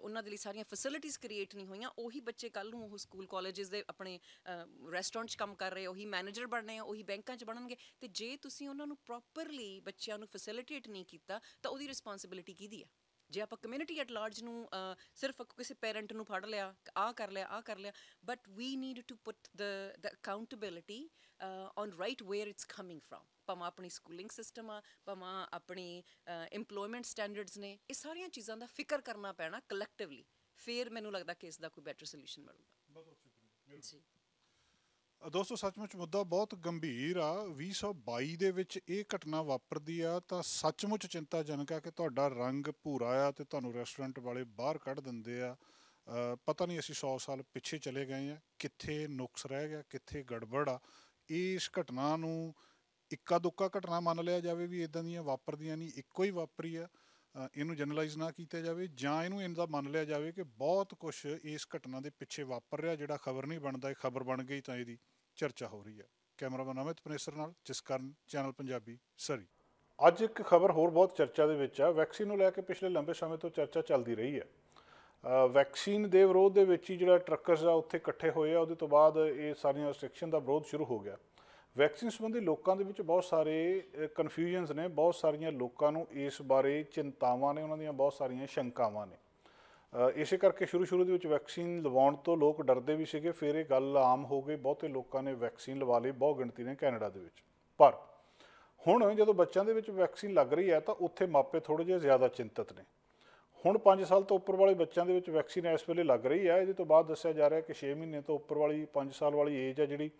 ਉਹਨਾਂ ਦੇ ਲਈ ਸਾਰੀਆਂ ਫੈਸਿਲਿਟੀਆਂ ਕ੍ਰੀਏਟ ਨਹੀਂ ਹੋਈਆਂ ਉਹੀ ਬੱਚੇ ਕੱਲ ਨੂੰ ਉਹ ਸਕੂਲ ਕਾਲਜਸ ਦੇ ਆਪਣੇ ਰੈਸਟੋਰੈਂਟ 'ਚ ਕੰਮ ਕਰ ਰਹੇ ਉਹੀ ਮੈਨੇਜਰ ਬਣਨੇ ਆ ਉਹੀ ਬੈਂਕਾਂ 'ਚ ਬਣਨਗੇ ਤੇ ਜੇ ਤੁਸੀਂ ਉਹਨਾਂ ਨੂੰ ਪ੍ਰੋਪਰਲੀ ਬੱਚਿਆਂ ਨੂੰ ਫੈਸਿਲਿਟੇਟ ਨਹੀਂ ਕੀਤਾ ਤਾਂ ਉਹਦੀ ਰਿਸਪੌਂਸਿਬਿਲਟੀ ਕਿਹਦੀ ਆ ਜੇ ਆਪਾਂ ਕਮਿਊਨਿਟੀ ਐਟ ਲਾਰਜ ਨੂੰ ਸਿਰਫ ਕਿਸੇ ਪੇਰੈਂਟ ਨੂੰ ਫੜ ਲਿਆ ਆ ਕਰ ਲਿਆ ਆ ਕਰ ਲਿਆ but we need to put the the accountability on right where it's coming from ਭਾਵੇਂ ਆਪਣੀ ਸਕੂਲਿੰਗ ਸਿਸਟਮ ਆ ਭਾਵੇਂ ਆਪਣੀ ਏਮਪਲੋਇਮੈਂਟ ਸਟੈਂਡਰਡਸ ਨੇ ਇਹ ਸਾਰੀਆਂ ਚੀਜ਼ਾਂ ਦਾ ਫਿਕਰ ਕਰਨਾ ਪੈਣਾ ਕਲੈਕਟਿਵਲੀ ਫਿਰ ਮੈਨੂੰ ਲੱਗਦਾ ਕਿ ਇਸ ਦਾ ਕੋਈ ਬੈਟਰ ਸੋਲੂਸ਼ਨ ਮਿਲੂਗਾ ਬਹੁਤ ਸ਼ੁਕਰੀਆ ਜੀ ਦੋਸਤੋ ਸੱਚਮੁੱਚ ਮੁੱਦਾ ਬਹੁਤ ਗੰਭੀਰ ਆ 2022 ਦੇ ਵਿੱਚ ਇਹ ਘਟਨਾ ਵਾਪਰਦੀ ਆ ਤਾਂ ਸੱਚਮੁੱਚ ਚਿੰਤਾਜਨਕ ਆ ਕਿ ਤੁਹਾਡਾ ਰੰਗ ਭੂਰਾ ਆ ਤੇ ਤੁਹਾਨੂੰ ਰੈਸਟੋਰੈਂਟ ਵਾਲੇ ਬਾਹਰ ਕੱਢ ਦਿੰਦੇ ਆ ਪਤਾ ਨਹੀਂ ਅਸੀਂ 100 ਸਾਲ ਪਿੱਛੇ ਚਲੇ ਗਏ ਆ ਕਿੱਥੇ ਨੁਕਸ ਰਹਿ ਗਿਆ ਕਿੱਥੇ ਗੜਬੜ ਆ ਇਸ ਘਟਨਾ ਨੂੰ ਇੱਕਾ ਦੁੱਕਾ ਘਟਨਾ ਮੰਨ ਲਿਆ ਜਾਵੇ ਵੀ ਇਦਾਂ ਦੀਆਂ ਵਾਪਰਦੀਆਂ ਨਹੀਂ ਇੱਕੋ ਹੀ ਵਾਪਰੀ ਆ ਇਹਨੂੰ ਜਨਰਲਾਈਜ਼ ਨਾ ਕੀਤਾ ਜਾਵੇ ਜਾਂ ਇਹਨੂੰ ਇਹਦਾ ਮੰਨ ਲਿਆ ਜਾਵੇ ਕਿ ਬਹੁਤ ਕੁਝ ਇਸ ਘਟਨਾ ਦੇ ਪਿੱਛੇ ਵਾਪਰ ਰਿਹਾ ਜਿਹੜਾ ਖਬਰ ਨਹੀਂ ਬਣਦਾ ਇਹ ਖਬਰ ਬਣ ਗਈ ਤਾਂ ਇਹਦੀ ਚਰਚਾ ਹੋ ਰਹੀ ਹੈ ਕੈਮਰਾਮੈਨ ਅਮਿਤ ਪਨੇਸਰ ਨਾਲ ਜਿਸ ਕਰਨ ਚੈਨਲ ਪੰਜਾਬੀ ਸਰੀ ਅੱਜ ਇੱਕ ਖਬਰ ਹੋਰ ਬਹੁਤ ਚਰਚਾ ਦੇ ਵਿੱਚ ਆ ਵੈਕਸੀਨ ਨੂੰ ਲੈ ਕੇ ਪਿਛਲੇ ਲੰਬੇ ਸਮੇਂ ਤੋਂ ਚਰਚਾ ਚੱਲਦੀ ਰਹੀ ਹੈ ਵੈਕਸੀਨ ਦੇ ਵਿਰੋਧ ਦੇ ਵਿੱਚ ਹੀ ਜਿਹੜਾ ਟਰੱਕਰਸ ਆ ਉੱਥੇ ਇਕੱਠੇ ਹੋਏ ਆ ਉਹਦੇ ਤੋਂ ਬਾਅਦ ਇਹ ਸਾਰੀਆਂ ਰੈਸਟ੍ਰਿਕਸ਼ਨ ਦਾ ਵਿਰੋਧ ਸ਼ੁਰੂ ਹੋ ਗਿਆ ਵੈਕਸੀਨ ਸੰਬੰਧੀ ਲੋਕਾਂ ਦੇ ਵਿੱਚ ਬਹੁਤ ਸਾਰੇ ਕਨਫਿਊਜ਼ਨਸ ਨੇ ਬਹੁਤ ਸਾਰੀਆਂ ਲੋਕਾਂ ਨੂੰ ਇਸ ਬਾਰੇ ਚਿੰਤਾਵਾਂ ਨੇ ਉਹਨਾਂ ਦੀਆਂ ਬਹੁਤ ਸਾਰੀਆਂ ਸ਼ੰਕਾਵਾਂ ਨੇ ਇਸੇ ਕਰਕੇ ਸ਼ੁਰੂ ਸ਼ੁਰੂ ਦੇ ਵਿੱਚ ਵੈਕਸੀਨ ਲਵਾਉਣ ਤੋਂ ਲੋਕ ਡਰਦੇ ਵੀ ਸੀਗੇ ਫਿਰ ਇਹ ਗੱਲ ਆਮ ਹੋ ਗਈ ਬਹੁਤੇ ਲੋਕਾਂ ਨੇ ਵੈਕਸੀਨ ਲਵਾ ਲਈ ਬਹੁ ਗਿਣਤੀ ਨੇ ਕੈਨੇਡਾ ਦੇ ਵਿੱਚ ਪਰ ਹੁਣ ਜਦੋਂ ਬੱਚਿਆਂ ਦੇ ਵਿੱਚ ਵੈਕਸੀਨ ਲੱਗ ਰਹੀ ਹੈ ਤਾਂ ਉੱਥੇ ਮਾਪੇ ਥੋੜੇ ਜਿਹਾ ਜ਼ਿਆਦਾ ਚਿੰਤਤ ਨੇ ਹੁਣ 5 ਸਾਲ ਤੋਂ ਉੱਪਰ ਵਾਲੇ ਬੱਚਿਆਂ ਦੇ ਵਿੱਚ ਵੈਕਸੀਨ ਇਸ ਵੇਲੇ ਲੱਗ ਰਹੀ ਹੈ ਇਹਦੇ ਤੋਂ ਬਾਅਦ ਦੱਸਿਆ ਜਾ ਰਿਹਾ ਕਿ 6 ਮਹੀਨੇ ਤੋਂ ਉੱਪਰ ਵਾਲੀ 5 ਸਾਲ ਵਾਲੀ ਏਜ ਹੈ ਜਿਹੜੀ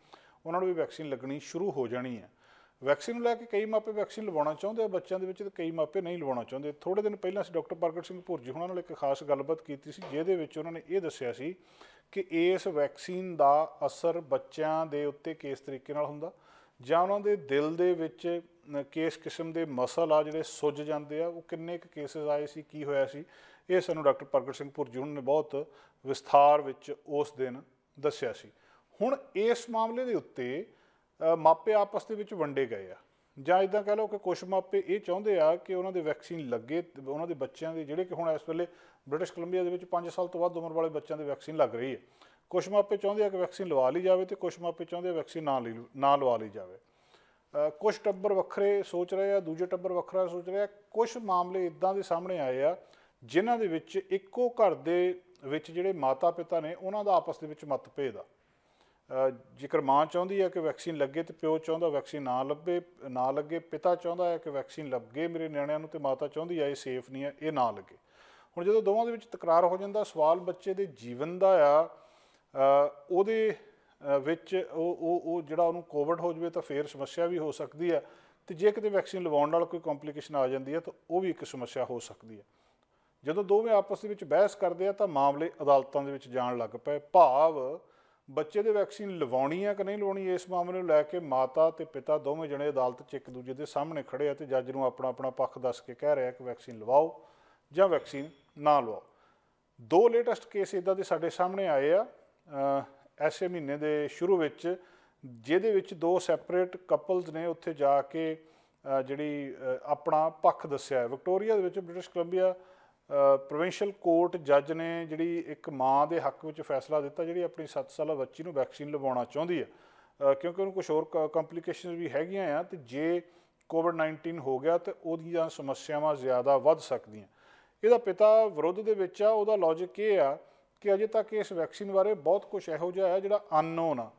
ਉਹਨਾਂ ਨੂੰ ਵੀ ਵੈਕਸੀਨ ਲੱਗਣੀ ਸ਼ੁਰੂ ਹੋ ਜਾਣੀ ਹੈ ਵੈਕਸੀਨ ਨੂੰ ਲੈ ਕੇ ਕਈ ਮਾਪੇ ਵੈਕਸੀਨ ਲਵਾਉਣਾ ਚਾਹੁੰਦੇ ਆ ਬੱਚਿਆਂ ਦੇ ਵਿੱਚ ਤੇ ਕਈ ਮਾਪੇ ਨਹੀਂ ਲਵਾਉਣਾ ਚਾਹੁੰਦੇ ਥੋੜੇ ਦਿਨ ਪਹਿਲਾਂ ਅਸੀਂ ਡਾਕਟਰ ਪ੍ਰਗਟ ਸਿੰਘ ਭੁਰਜੀ ਹੁਣਾਂ ਨਾਲ ਇੱਕ ਖਾਸ ਗੱਲਬਾਤ ਕੀਤੀ ਸੀ ਜਿਹਦੇ ਵਿੱਚ ਉਹਨਾਂ ਨੇ ਇਹ ਦੱਸਿਆ ਸੀ ਕਿ ਇਸ ਵੈਕਸੀਨ ਦਾ ਅਸਰ ਬੱਚਿਆਂ ਦੇ ਉੱਤੇ ਕਿਸ ਤਰੀਕੇ ਨਾਲ ਹੁੰਦਾ ਜਾਂ ਉਹਨਾਂ ਦੇ ਦਿਲ ਦੇ ਵਿੱਚ ਕਿਸ ਕਿਸਮ ਦੇ ਮਸਲ ਆ ਜਿਹੜੇ ਸੁੱਜ ਜਾਂਦੇ ਆ ਉਹ ਕਿੰਨੇ ਕੁ ਕੇਸਸ ਆਏ ਸੀ ਕੀ ਹੋਇਆ ਸੀ ਇਹ ਸਾਨੂੰ ਡਾਕਟਰ ਪ੍ਰਗਟ ਸਿੰਘ ਭੁਰਜੀ ਹੁਣਾਂ ਨੇ ਬਹੁਤ ਵਿਸਥਾਰ ਵਿੱਚ ਉਸ ਦਿਨ ਦੱਸਿਆ ਸੀ ਹੁਣ ਇਸ ਮਾਮਲੇ ਦੇ ਉੱਤੇ ਮਾਪੇ ਆਪਸ ਦੇ ਵਿੱਚ ਵੰਡੇ ਗਏ ਆ ਜਾਂ ਇਦਾਂ ਕਹ ਲਓ ਕਿ ਕੁਝ ਮਾਪੇ ਇਹ ਚਾਹੁੰਦੇ ਆ ਕਿ ਉਹਨਾਂ ਦੇ ਵੈਕਸੀਨ ਲੱਗੇ ਉਹਨਾਂ ਦੇ ਬੱਚਿਆਂ ਦੇ ਜਿਹੜੇ ਕਿ ਹੁਣ ਇਸ ਵੇਲੇ ਬ੍ਰਿਟਿਸ਼ ਕੋਲੰਬੀਆ ਦੇ ਵਿੱਚ 5 ਸਾਲ ਤੋਂ ਵੱਧ ਉਮਰ ਵਾਲੇ ਬੱਚਿਆਂ ਦੇ ਵੈਕਸੀਨ ਲੱਗ ਰਹੀ ਹੈ ਕੁਝ ਮਾਪੇ ਚਾਹੁੰਦੇ ਆ ਕਿ ਵੈਕਸੀਨ ਲਵਾ ਲਈ ਜਾਵੇ ਤੇ ਕੁਝ ਮਾਪੇ ਚਾਹੁੰਦੇ ਆ ਵੈਕਸੀਨ ਨਾ ਲਈ ਨਾ ਲਵਾ ਲਈ ਜਾਵੇ ਕੁਝ ਟੱਬਰ ਵੱਖਰੇ ਸੋਚ ਰਹੇ ਆ ਦੂਜੇ ਟੱਬਰ ਵੱਖਰਾ ਸੋਚ ਰਹੇ ਆ ਕੁਝ ਮਾਮਲੇ ਇਦਾਂ ਦੇ ਸਾਹਮਣੇ ਆਏ ਆ ਜਿਨ੍ਹਾਂ ਦੇ ਵਿੱਚ ਇੱਕੋ ਘਰ ਦੇ ਵਿੱਚ ਜਿਹੜੇ ਮਾਤਾ ਪਿਤਾ ਨੇ ਉਹਨਾਂ ਦਾ ਆਪਸ ਦੇ ਵਿੱਚ ਮਤਭੇਦ ਆ ਜੇਕਰ ਮਾਂ ਚਾਹੁੰਦੀ ਹੈ ਕਿ ਵੈਕਸੀਨ ਲੱਗੇ ਤੇ ਪਿਓ ਚਾਹੁੰਦਾ ਵੈਕਸੀਨ ਨਾ ਲੱਭੇ ਨਾ ਲੱਗੇ ਪਿਤਾ ਚਾਹੁੰਦਾ ਹੈ ਕਿ ਵੈਕਸੀਨ ਲੱਗੇ ਮੇਰੇ ਨਿਆਣਿਆਂ ਨੂੰ ਤੇ ਮਾਤਾ ਚਾਹੁੰਦੀ ਹੈ ਇਹ ਸੇਫ ਨਹੀਂ ਹੈ ਇਹ ਨਾ ਲੱਗੇ ਹੁਣ ਜਦੋਂ ਦੋਵਾਂ ਦੇ ਵਿੱਚ ਤਕਰਾਰ ਹੋ ਜਾਂਦਾ ਸਵਾਲ ਬੱਚੇ ਦੇ ਜੀਵਨ ਦਾ ਆ ਉਹਦੇ ਵਿੱਚ ਉਹ ਉਹ ਉਹ ਜਿਹੜਾ ਉਹਨੂੰ ਕੋਵਿਡ ਹੋ ਜਵੇ ਤਾਂ ਫੇਰ ਸਮੱਸਿਆ ਵੀ ਹੋ ਸਕਦੀ ਹੈ ਤੇ ਜੇ ਕਿਤੇ ਵੈਕਸੀਨ ਲਵਾਉਣ ਨਾਲ ਕੋਈ ਕੰਪਲਿਕੇਸ਼ਨ ਆ ਜਾਂਦੀ ਹੈ ਤਾਂ ਉਹ ਵੀ ਇੱਕ ਸਮੱਸਿਆ ਹੋ ਸਕਦੀ ਹੈ ਜਦੋਂ ਦੋਵੇਂ ਆਪਸ ਦੇ ਵਿੱਚ ਬਹਿਸ ਕਰਦੇ ਆ ਤਾਂ ਮਾਮਲੇ ਅਦਾਲਤਾਂ ਦੇ ਵਿੱਚ ਜਾਣ ਲੱਗ ਪਏ ਭਾਵ ਬੱਚੇ ਦੇ ਵੈਕਸੀਨ ਲਵਾਉਣੀ ਆ ਕਿ ਨਹੀਂ ਲਵਾਉਣੀ ਇਸ ਮਾਮਲੇ ਨੂੰ ਲੈ ਕੇ ਮਾਤਾ ਤੇ ਪਿਤਾ ਦੋਵੇਂ ਜਣੇ ਅਦਾਲਤ 'ਚ ਇੱਕ ਦੂਜੇ ਦੇ ਸਾਹਮਣੇ ਖੜੇ ਆ ਤੇ ਜੱਜ ਨੂੰ ਆਪਣਾ ਆਪਣਾ ਪੱਖ ਦੱਸ ਕੇ ਕਹਿ ਰਿਹਾ ਕਿ ਵੈਕਸੀਨ ਲਵਾਓ ਜਾਂ ਵੈਕਸੀਨ ਨਾ ਲਵਾਓ ਦੋ ਲੇਟੈਸਟ ਕੇਸ ਇਦਾਂ ਦੇ ਸਾਡੇ ਸਾਹਮਣੇ ਆਏ ਆ ਐਸੇ ਮਹੀਨੇ ਦੇ ਸ਼ੁਰੂ ਵਿੱਚ ਜਿਹਦੇ ਵਿੱਚ ਦੋ ਸੈਪਰੇਟ ਕਪਲਸ ਨੇ ਉੱਥੇ ਜਾ ਕੇ ਜਿਹੜੀ ਆਪਣਾ ਪੱਖ ਦੱਸਿਆ ਹੈ ਵਿਕਟੋਰੀਆ ਦੇ ਵਿੱਚ ਬ੍ਰਿਟਿਸ਼ ਕੋਲੰਬੀਆ ਪ੍ਰੋਵਿੰਸ਼ੀਅਲ ਕੋਰਟ ਜੱਜ ਨੇ ਜਿਹੜੀ ਇੱਕ ਮਾਂ ਦੇ ਹੱਕ ਵਿੱਚ ਫੈਸਲਾ ਦਿੱਤਾ ਜਿਹੜੀ ਆਪਣੀ 7 ਸਾਲਾ ਬੱਚੀ ਨੂੰ ਵੈਕਸੀਨ ਲਵਾਉਣਾ ਚਾਹੁੰਦੀ ਹੈ ਕਿਉਂਕਿ ਉਹਨੂੰ ਕੁਝ ਹੋਰ ਕੰਪਲਿਕੇਸ਼ਨਸ ਵੀ ਹੈਗੀਆਂ ਆ ਤੇ ਜੇ ਕੋਵਿਡ-19 ਹੋ ਗਿਆ ਤੇ ਉਹਦੀਆਂ ਸਮੱਸਿਆਵਾਂ ਜ਼ਿਆਦਾ ਵੱਧ ਸਕਦੀਆਂ ਇਹਦਾ ਪਿਤਾ ਵਿਰੋਧ ਦੇ ਵਿੱਚ ਆ ਉਹਦਾ ਲੌਜੀਕ ਇਹ ਆ ਕਿ ਅਜੇ ਤੱਕ ਇਸ ਵੈਕਸੀਨ ਬਾਰੇ ਬਹੁਤ ਕੁਝ ਇਹੋ ਜਿਹਾ ਹੈ ਜਿਹੜਾ ਅਨਨੋਨ ਆ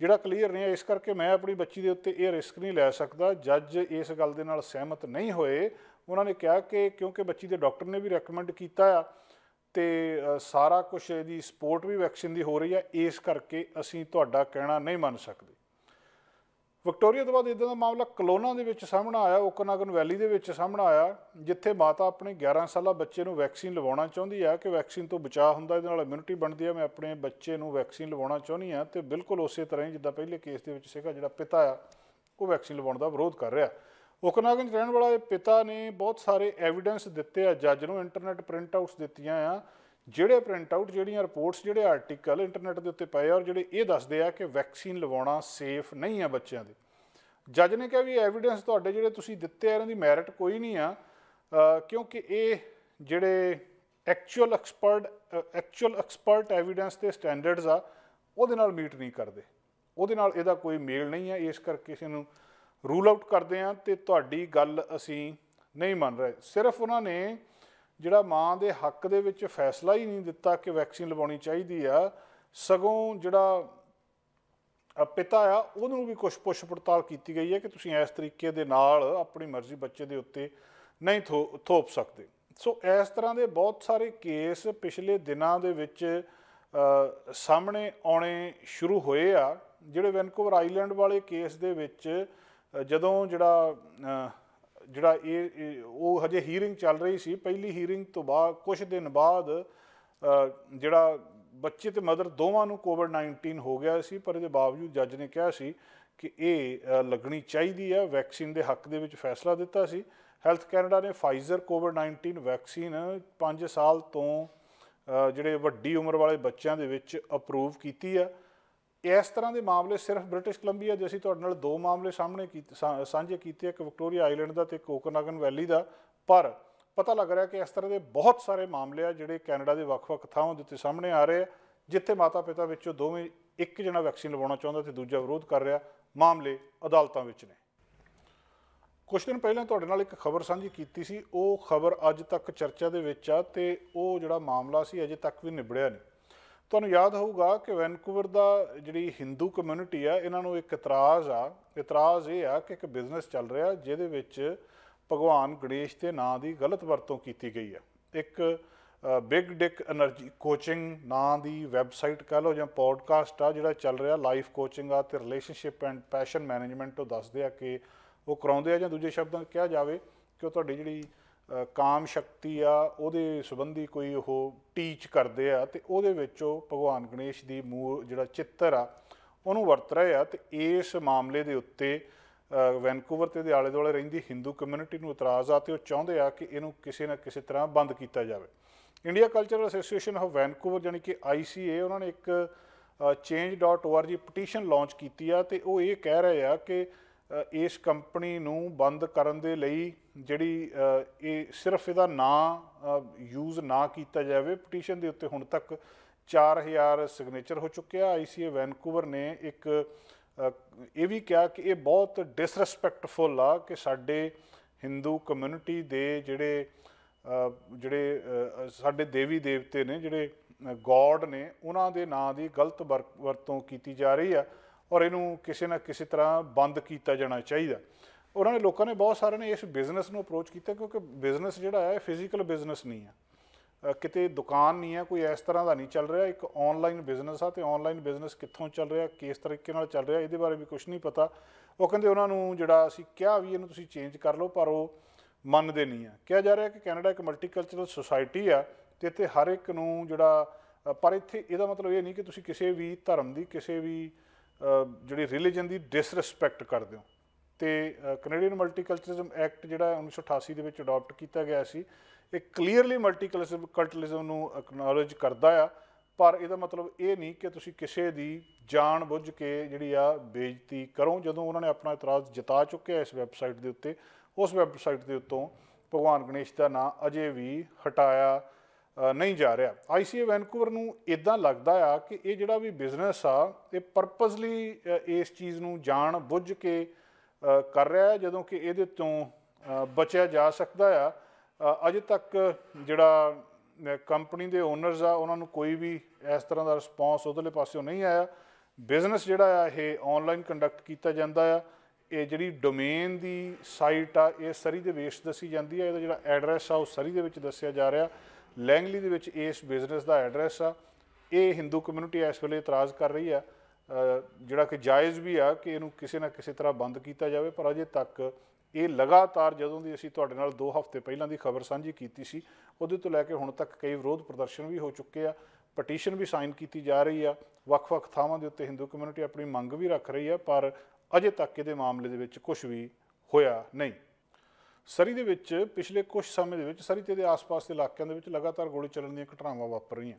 ਜਿਹੜਾ ਕਲੀਅਰ ਨਹੀਂ ਹੈ ਇਸ ਕਰਕੇ ਮੈਂ ਆਪਣੀ ਬੱਚੀ ਦੇ ਉੱਤੇ ਇਹ ਰਿਸਕ ਨਹੀਂ ਲੈ ਸਕਦਾ ਜੱਜ ਇਸ ਗੱਲ ਦੇ ਨਾਲ ਸਹਿਮਤ ਨਹੀਂ ਹੋਏ ਉਹਨਾਂ ਨੇ ਕਿਹਾ ਕਿ ਕਿਉਂਕਿ ਬੱਚੀ ਦੇ ਡਾਕਟਰ ਨੇ ਵੀ ਰეკਮੈਂਡ ਕੀਤਾ ਆ ਤੇ ਸਾਰਾ ਕੁਝ ਇਹਦੀ ਸਪੋਰਟ ਵੀ ਵੈਕਸੀਨ ਦੀ ਹੋ ਰਹੀ ਆ ਇਸ ਕਰਕੇ ਅਸੀਂ ਤੁਹਾਡਾ ਕਹਿਣਾ ਨਹੀਂ ਮੰਨ ਸਕਦੇ ਵਿਕਟੋਰੀਆ ਤੋਂ ਬਾਅਦ ਇਦਾਂ ਦਾ ਮਾਮਲਾ ਕਲੋਨਾ ਦੇ ਵਿੱਚ ਸਾਹਮਣਾ ਆਇਆ ਓਕਨਾਗਨ ਵੈਲੀ ਦੇ ਵਿੱਚ ਸਾਹਮਣਾ ਆਇਆ ਜਿੱਥੇ ਮਾਤਾ ਆਪਣੇ 11 ਸਾਲਾ ਬੱਚੇ ਨੂੰ ਵੈਕਸੀਨ ਲਵਾਉਣਾ ਚਾਹੁੰਦੀ ਆ ਕਿ ਵੈਕਸੀਨ ਤੋਂ ਬਚਾਅ ਹੁੰਦਾ ਇਹਦੇ ਨਾਲ ਇਮਿਊਨਿਟੀ ਬਣਦੀ ਆ ਮੈਂ ਆਪਣੇ ਬੱਚੇ ਨੂੰ ਵੈਕਸੀਨ ਲਵਾਉਣਾ ਚਾਹੁੰਦੀ ਆ ਤੇ ਬਿਲਕੁਲ ਉਸੇ ਤਰ੍ਹਾਂ ਹੀ ਜਿੱਦਾਂ ਪਹਿਲੇ ਕੇਸ ਦੇ ਵਿੱਚ ਸੀਗਾ ਜਿਹੜਾ ਪਿਤਾ ਆ ਉਹ ਵੈਕਸੀਨ ਲਵਾਉਣ ਦਾ ਵਿਰੋਧ ਕਰ ਰਿਹਾ ਓਕਨਾਗੰਜ ਰਹਿਣ ਵਾਲਾ ਇਹ ਪਿਤਾ ਨੇ ਬਹੁਤ ਸਾਰੇ ਐਵੀਡੈਂਸ ਦਿੱਤੇ ਆ ਜੱਜ ਨੂੰ ਇੰਟਰਨੈਟ ਪ੍ਰਿੰਟ ਆਊਟਸ ਦਿੱਤੀਆਂ ਆ ਜਿਹੜੇ ਪ੍ਰਿੰਟ ਆਊਟ ਜਿਹੜੀਆਂ ਰਿਪੋਰਟਸ ਜਿਹੜੇ ਆਰਟੀਕਲ ਇੰਟਰਨੈਟ ਦੇ ਉੱਤੇ ਪਏ ਆ ਔਰ ਜਿਹੜੇ ਇਹ ਦੱਸਦੇ ਆ ਕਿ ਵੈਕਸੀਨ ਲਵਾਉਣਾ ਸੇਫ ਨਹੀਂ ਆ ਬੱਚਿਆਂ ਦੇ ਜੱਜ ਨੇ ਕਿਹਾ ਵੀ ਐਵੀਡੈਂਸ ਤੁਹਾਡੇ ਜਿਹੜੇ ਤੁਸੀਂ ਦਿੱਤੇ ਆ ਇਹਨਾਂ ਦੀ ਮੈਰਿਟ ਕੋਈ ਨਹੀਂ ਆ ਕਿਉਂਕਿ ਇਹ ਜਿਹੜੇ actual expert actual expert evidence ਤੇ ਸਟੈਂਡਰਡਸ ਆ ਉਹਦੇ ਨਾਲ ਮੀਟ ਨਹੀਂ ਕਰਦੇ ਉਹਦੇ ਨਾਲ ਇਹਦਾ ਕੋਈ ਮੇਲ ਨਹੀਂ ਆ ਇਸ ਕਰਕੇ ਇਸ ਨੂੰ ਰੂਲ ਆਊਟ ਕਰਦੇ ਆ ਤੇ ਤੁਹਾਡੀ ਗੱਲ ਅਸੀਂ ਨਹੀਂ ਮੰਨ ਰਹੇ ਸਿਰਫ ਉਹਨਾਂ ਨੇ ਜਿਹੜਾ ਮਾਂ ਦੇ ਹੱਕ ਦੇ ਵਿੱਚ ਫੈਸਲਾ ਹੀ ਨਹੀਂ ਦਿੱਤਾ ਕਿ ਵੈਕਸੀਨ ਲਵਾਉਣੀ ਚਾਹੀਦੀ ਆ ਸਗੋਂ ਜਿਹੜਾ ਪਿਤਾ ਆ ਉਹਨੂੰ ਵੀ ਕੁਝ ਪੁੱਛ ਪੜਤਾਲ ਕੀਤੀ ਗਈ ਹੈ ਕਿ ਤੁਸੀਂ ਇਸ ਤਰੀਕੇ ਦੇ ਨਾਲ ਆਪਣੀ ਮਰਜ਼ੀ ਬੱਚੇ ਦੇ ਉੱਤੇ ਨਹੀਂ ਥੋਪ ਸਕਦੇ ਸੋ ਇਸ ਤਰ੍ਹਾਂ ਦੇ ਬਹੁਤ ਸਾਰੇ ਕੇਸ ਪਿਛਲੇ ਦਿਨਾਂ ਦੇ ਵਿੱਚ ਸਾਹਮਣੇ ਆਉਣੇ ਸ਼ੁਰੂ ਹੋਏ ਆ ਜਿਹੜੇ ਵੈਨਕੂਵਰ ਆਈਲੈਂਡ ਵਾਲੇ ਕੇਸ ਦੇ ਵਿੱਚ ਜਦੋਂ ਜਿਹੜਾ ਜਿਹੜਾ ਇਹ ਉਹ ਹਜੇ ਹੀਅਰਿੰਗ ਚੱਲ ਰਹੀ ਸੀ ਪਹਿਲੀ ਹੀਅਰਿੰਗ ਤੋਂ ਬਾਅਦ ਕੁਝ ਦਿਨ ਬਾਅਦ ਜਿਹੜਾ ਬੱਚੇ ਤੇ ਮਦਰ ਦੋਵਾਂ ਨੂੰ ਕੋਵਿਡ-19 ਹੋ ਗਿਆ ਸੀ ਪਰ ਇਹਦੇ ਬਾਵਜੂਦ ਜੱਜ ਨੇ ਕਿਹਾ ਸੀ ਕਿ ਇਹ ਲੱਗਣੀ ਚਾਹੀਦੀ ਹੈ ਵੈਕਸੀਨ ਦੇ ਹੱਕ ਦੇ ਵਿੱਚ ਫੈਸਲਾ ਦਿੱਤਾ ਸੀ ਹੈਲਥ ਕੈਨੇਡਾ ਨੇ ਫਾਈਜ਼ਰ ਕੋਵਿਡ-19 ਵੈਕਸੀਨ 5 ਸਾਲ ਤੋਂ ਜਿਹੜੇ ਵੱਡੀ ਉਮਰ ਵਾਲੇ ਬੱਚਿਆਂ ਦੇ ਵਿੱਚ ਅਪਰੂਵ ਕੀਤੀ ਹੈ ਇਸ ਤਰ੍ਹਾਂ ਦੇ ਮਾਮਲੇ ਸਿਰਫ ਬ੍ਰਿਟਿਸ਼ ਕੋਲੰਬੀਆ ਦੇ ਅਸੀਂ ਤੁਹਾਡੇ ਨਾਲ ਦੋ ਮਾਮਲੇ ਸਾਹਮਣੇ ਸਾਂਝੇ ਕੀਤੇ ਇੱਕ ਵਿਕਟੋਰੀਆ ਆਈਲੈਂਡ ਦਾ ਤੇ ਕੋਕਨਾਗਨ ਵੈਲੀ ਦਾ ਪਰ ਪਤਾ ਲੱਗ ਰਿਹਾ ਕਿ ਇਸ ਤਰ੍ਹਾਂ ਦੇ ਬਹੁਤ ਸਾਰੇ ਮਾਮਲੇ ਆ ਜਿਹੜੇ ਕੈਨੇਡਾ ਦੇ ਵੱਖ-ਵੱਖ ਥਾਵਾਂ ਦੇ ਉੱਤੇ ਸਾਹਮਣੇ ਆ ਰਹੇ ਆ ਜਿੱਥੇ ਮਾਤਾ-ਪਿਤਾ ਵਿੱਚੋਂ ਦੋਵੇਂ ਇੱਕ ਜਣਾ ਵੈਕਸੀਨ ਲਵਾਉਣਾ ਚਾਹੁੰਦਾ ਤੇ ਦੂਜਾ ਵਿਰੋਧ ਕਰ ਰਿਹਾ ਮਾਮਲੇ ਅਦਾਲਤਾਂ ਵਿੱਚ ਨੇ ਕੁਝ ਦਿਨ ਪਹਿਲਾਂ ਤੁਹਾਡੇ ਨਾਲ ਇੱਕ ਖਬਰ ਸਾਂਝੀ ਕੀਤੀ ਸੀ ਉਹ ਖਬਰ ਅੱਜ ਤੱਕ ਚਰਚਾ ਦੇ ਵਿੱਚ ਆ ਤੇ ਉਹ ਜਿਹੜਾ ਮਾਮਲਾ ਸੀ ਅਜੇ ਤੱਕ ਵੀ ਨਿਬੜਿਆ ਨਹੀਂ ਤੁਹਾਨੂੰ ਯਾਦ ਹੋਊਗਾ ਕਿ ਵੈਨਕੂਵਰ ਦਾ ਜਿਹੜੀ ਹਿੰਦੂ ਕਮਿਊਨਿਟੀ ਆ ਇਹਨਾਂ ਨੂੰ ਇੱਕ ਇਤਰਾਜ਼ ਆ ਇਤਰਾਜ਼ ਇਹ ਆ ਕਿ ਇੱਕ ਬਿਜ਼ਨਸ ਚੱਲ ਰਿਹਾ ਜਿਹਦੇ ਵਿੱਚ ਭਗਵਾਨ ਗਣੇਸ਼ ਦੇ ਨਾਂ ਦੀ ਗਲਤ ਵਰਤੋਂ ਕੀਤੀ ਗਈ ਆ ਇੱਕ ਬਿਗ ਡਿਕ એનર્ਜੀ ਕੋਚਿੰਗ ਨਾਂ ਦੀ ਵੈਬਸਾਈਟ ਕਹ ਲਓ ਜਾਂ ਪੋਡਕਾਸਟ ਆ ਜਿਹੜਾ ਚੱਲ ਰਿਹਾ ਲਾਈਫ ਕੋਚਿੰਗ ਆ ਤੇ ਰਿਲੇਸ਼ਨਸ਼ਿਪ ਐਂਡ ਪੈਸ਼ਨ ਮੈਨੇਜਮੈਂਟ ਤੋਂ ਦੱਸਦੇ ਆ ਕਿ ਉਹ ਕਰਾਉਂਦੇ ਆ ਜਾਂ ਦੂਜੇ ਸ਼ਬਦਾਂ ਵਿੱਚ ਕਿਹਾ ਜਾਵੇ ਕਿ ਉਹ ਤੁਹਾਡੀ ਜਿਹੜੀ ਕਾਮ ਸ਼ਕਤੀ ਆ ਉਹਦੇ ਸੰਬੰਧੀ ਕੋਈ ਉਹ ਟੀਚ ਕਰਦੇ ਆ ਤੇ ਉਹਦੇ ਵਿੱਚ ਉਹ ਭਗਵਾਨ ਗਣੇਸ਼ ਦੀ ਮੂਰ ਜਿਹੜਾ ਚਿੱਤਰ ਆ ਉਹਨੂੰ ਵਰਤ ਰਹੇ ਆ ਤੇ ਇਸ ਮਾਮਲੇ ਦੇ ਉੱਤੇ ਵੈਨਕੂਵਰ ਤੇ ਦੇ ਆਲੇ ਦੁਆਲੇ ਰਹਿੰਦੀ ਹਿੰਦੂ ਕਮਿਊਨਿਟੀ ਨੂੰ ਇਤਰਾਜ਼ ਆ ਤੇ ਉਹ ਚਾਹੁੰਦੇ ਆ ਕਿ ਇਹਨੂੰ ਕਿਸੇ ਨਾ ਕਿਸੇ ਤਰ੍ਹਾਂ ਬੰਦ ਕੀਤਾ ਜਾਵੇ India cultural association of Vancouver ਜਾਨੀ ਕਿ ICA ਉਹਨਾਂ ਨੇ ਇੱਕ change.org ਪਟੀਸ਼ਨ ਲਾਂਚ ਕੀਤੀ ਆ ਤੇ ਉਹ ਇਹ ਕਹਿ ਰਹੇ ਆ ਕਿ ਇਸ ਕੰਪਨੀ ਨੂੰ ਬੰਦ ਕਰਨ ਦੇ ਲਈ ਜਿਹੜੀ ਇਹ ਸਿਰਫ ਇਹਦਾ ਨਾਂ ਯੂਜ਼ ਨਾ ਕੀਤਾ ਜਾਵੇ ਪਟੀਸ਼ਨ ਦੇ ਉੱਤੇ ਹੁਣ ਤੱਕ 4000 ਸਿਗਨੇਚਰ ਹੋ ਚੁੱਕਿਆ ਆਈਸੀਏ ਵੈਨਕੂਵਰ ਨੇ ਇੱਕ ਇਹ ਵੀ ਕਿਹਾ ਕਿ ਇਹ ਬਹੁਤ ਡਿਸਰੈਸਪੈਕਟਫੁਲ ਆ ਕਿ ਸਾਡੇ Hindu ਕਮਿਊਨਿਟੀ ਦੇ ਜਿਹੜੇ ਜਿਹੜੇ ਸਾਡੇ ਦੇਵੀ ਦੇਵਤੇ ਨੇ ਜਿਹੜੇ ਗੋਡ ਨੇ ਉਹਨਾਂ ਦੇ ਨਾਂ ਦੀ ਗਲਤ ਵਰਤੋਂ ਕੀਤੀ ਜਾ ਰਹੀ ਆ ਔਰ ਇਹਨੂੰ ਕਿਸੇ ਨਾ ਕਿਸੇ ਤਰ੍ਹਾਂ ਬੰਦ ਕੀਤਾ ਜਾਣਾ ਚਾਹੀਦਾ ਉਹਨਾਂ ਨੇ ਲੋਕਾਂ ਨੇ ਬਹੁਤ ਸਾਰਿਆਂ ਨੇ ਇਸ ਬਿਜ਼ਨਸ ਨੂੰ ਅਪਰੋਚ ਕੀਤਾ ਕਿਉਂਕਿ ਬਿਜ਼ਨਸ ਜਿਹੜਾ ਹੈ ਫਿਜ਼ੀਕਲ ਬਿਜ਼ਨਸ ਨਹੀਂ ਹੈ ਕਿਤੇ ਦੁਕਾਨ ਨਹੀਂ ਹੈ ਕੋਈ ਇਸ ਤਰ੍ਹਾਂ ਦਾ ਨਹੀਂ ਚੱਲ ਰਿਹਾ ਇੱਕ ਆਨਲਾਈਨ ਬਿਜ਼ਨਸ ਆ ਤੇ ਆਨਲਾਈਨ ਬਿਜ਼ਨਸ ਕਿੱਥੋਂ ਚੱਲ ਰਿਹਾ ਕਿਸ ਤਰੀਕੇ ਨਾਲ ਚੱਲ ਰਿਹਾ ਇਹਦੇ ਬਾਰੇ ਵੀ ਕੁਝ ਨਹੀਂ ਪਤਾ ਉਹ ਕਹਿੰਦੇ ਉਹਨਾਂ ਨੂੰ ਜਿਹੜਾ ਅਸੀਂ ਕਿਹਾ ਵੀ ਇਹਨੂੰ ਤੁਸੀਂ ਚੇਂਜ ਕਰ ਲਓ ਪਰ ਉਹ ਮੰਨਦੇ ਨਹੀਂ ਆ ਕਿਹਾ ਜਾ ਰਿਹਾ ਕਿ ਕੈਨੇਡਾ ਇੱਕ ਮਲਟੀਕਲਚਰਲ ਸੁਸਾਇਟੀ ਆ ਤੇ ਇੱਥੇ ਹਰ ਇੱਕ ਨੂੰ ਜਿਹੜਾ ਪਰ ਇੱਥੇ ਇਹਦਾ ਮਤਲਬ ਇਹ ਨਹੀਂ ਕਿ ਤੁਸੀਂ ਕਿਸੇ ਵੀ ਧਰਮ ਦੀ ਕਿਸੇ ਵੀ ਜਿਹੜੀ ਰਿਲੀਜੀਅਨ ਦੀ ਡਿਸਰੈਸਪੈਕਟ ਕਰਦੇ ਹੋ ਤੇ ਕੈਨੇਡੀਅਨ ਮਲਟੀਕਲਚਰਿਜ਼ਮ ਐਕਟ ਜਿਹੜਾ 1988 ਦੇ ਵਿੱਚ ਅਡਾਪਟ ਕੀਤਾ ਗਿਆ ਸੀ ਇਹ ਕਲੀਅਰਲੀ ਮਲਟੀਕਲਚਰਲਿਜ਼ਮ ਨੂੰ ਅਕਨੋਲਜ ਕਰਦਾ ਆ ਪਰ ਇਹਦਾ ਮਤਲਬ ਇਹ ਨਹੀਂ ਕਿ ਤੁਸੀਂ ਕਿਸੇ ਦੀ ਜਾਣ ਬੁੱਝ ਕੇ ਜਿਹੜੀ ਆ ਬੇਇੱਜ਼ਤੀ ਕਰੋ ਜਦੋਂ ਉਹਨਾਂ ਨੇ ਆਪਣਾ ਇਤਰਾਜ਼ ਜਤਾ ਚੁੱਕਿਆ ਇਸ ਵੈਬਸਾਈਟ ਦੇ ਉੱਤੇ ਉਸ ਵੈਬਸਾਈਟ ਦੇ ਉੱਤੋਂ ਭਗਵਾਨ ਗਣੇਸ਼ ਦਾ ਨਾਂ ਅਜੇ ਵੀ ਹਟਾਇਆ ਨਹੀਂ ਜਾ ਰਿਹਾ ਆਈਸੀਏ ਵੈਨਕੂਵਰ ਨੂੰ ਇਦਾਂ ਲੱਗਦਾ ਆ ਕਿ ਇਹ ਜਿਹੜਾ ਵੀ ਬਿਜ਼ਨਸ ਆ ਇਹ ਪਰਪਸਲੀ ਇਸ ਚੀਜ਼ ਨੂੰ ਜਾਣ ਬੁੱਝ ਕੇ ਕਰ ਰਿਹਾ ਹੈ ਜਦੋਂ ਕਿ ਇਹਦੇ ਤੋਂ ਬਚਿਆ ਜਾ ਸਕਦਾ ਆ ਅਜੇ ਤੱਕ ਜਿਹੜਾ ਕੰਪਨੀ ਦੇ ਓਨਰਸ ਆ ਉਹਨਾਂ ਨੂੰ ਕੋਈ ਵੀ ਇਸ ਤਰ੍ਹਾਂ ਦਾ ਰਿਸਪੌਂਸ ਉਹਦੇ ਪਾਸਿਓਂ ਨਹੀਂ ਆਇਆ ਬਿਜ਼ਨਸ ਜਿਹੜਾ ਆ ਇਹ ਆਨਲਾਈਨ ਕੰਡਕਟ ਕੀਤਾ ਜਾਂਦਾ ਆ ਇਹ ਜਿਹੜੀ ਡੋਮੇਨ ਦੀ ਸਾਈਟ ਆ ਇਹ ਸਰੀ ਦੇ ਵੇਸ਼ ਦੱਸੀ ਜਾਂਦੀ ਆ ਇਹਦਾ ਜਿਹੜਾ ਐਡਰੈਸ ਆ ਉਹ ਸਰੀ ਦੇ ਵਿੱਚ ਦੱਸਿਆ ਜਾ ਰਿਹਾ ਲੈਂਗਲੀ ਦੇ ਵਿੱਚ ਇਸ ਬਿਜ਼ਨਸ ਦਾ ਐਡਰੈਸ ਆ ਇਹ ਹਿੰਦੂ ਕਮਿਊਨਿਟੀ ਇਸ ਵੇਲੇ ਇਤਰਾਜ਼ ਕਰ ਰਹੀ ਆ ਜਿਹੜਾ ਕਿ ਜਾਇਜ਼ ਵੀ ਆ ਕਿ ਇਹਨੂੰ ਕਿਸੇ ਨਾ ਕਿਸੇ ਤਰ੍ਹਾਂ ਬੰਦ ਕੀਤਾ ਜਾਵੇ ਪਰ ਅਜੇ ਤੱਕ ਇਹ ਲਗਾਤਾਰ ਜਦੋਂ ਦੀ ਅਸੀਂ ਤੁਹਾਡੇ ਨਾਲ 2 ਹਫ਼ਤੇ ਪਹਿਲਾਂ ਦੀ ਖਬਰ ਸਾਂਝੀ ਕੀਤੀ ਸੀ ਉਹਦੇ ਤੋਂ ਲੈ ਕੇ ਹੁਣ ਤੱਕ ਕਈ ਵਿਰੋਧ ਪ੍ਰਦਰਸ਼ਨ ਵੀ ਹੋ ਚੁੱਕੇ ਆ ਪਟੀਸ਼ਨ ਵੀ ਸਾਈਨ ਕੀਤੀ ਜਾ ਰਹੀ ਆ ਵੱਖ-ਵੱਖ ਥਾਵਾਂ ਦੇ ਉੱਤੇ ਹਿੰਦੂ ਕਮਿਊਨਿਟੀ ਆਪਣੀ ਮੰਗ ਵੀ ਰੱਖ ਰਹੀ ਆ ਪਰ ਅਜੇ ਤੱਕ ਇਹਦੇ ਮਾਮਲੇ ਦੇ ਵਿੱਚ ਕੁਝ ਵੀ ਹੋਇਆ ਨਹੀਂ ਸਰੀ ਦੇ ਵਿੱਚ ਪਿਛਲੇ ਕੁਝ ਸਮੇਂ ਦੇ ਵਿੱਚ ਸਰੀ ਤੇ ਦੇ ਆਸ-ਪਾਸ ਦੇ ਇਲਾਕਿਆਂ ਦੇ ਵਿੱਚ ਲਗਾਤਾਰ ਗੋਲੀ ਚੱਲਣ ਦੀਆਂ ਘਟਨਾਵਾਂ ਵਾਪਰ ਰਹੀਆਂ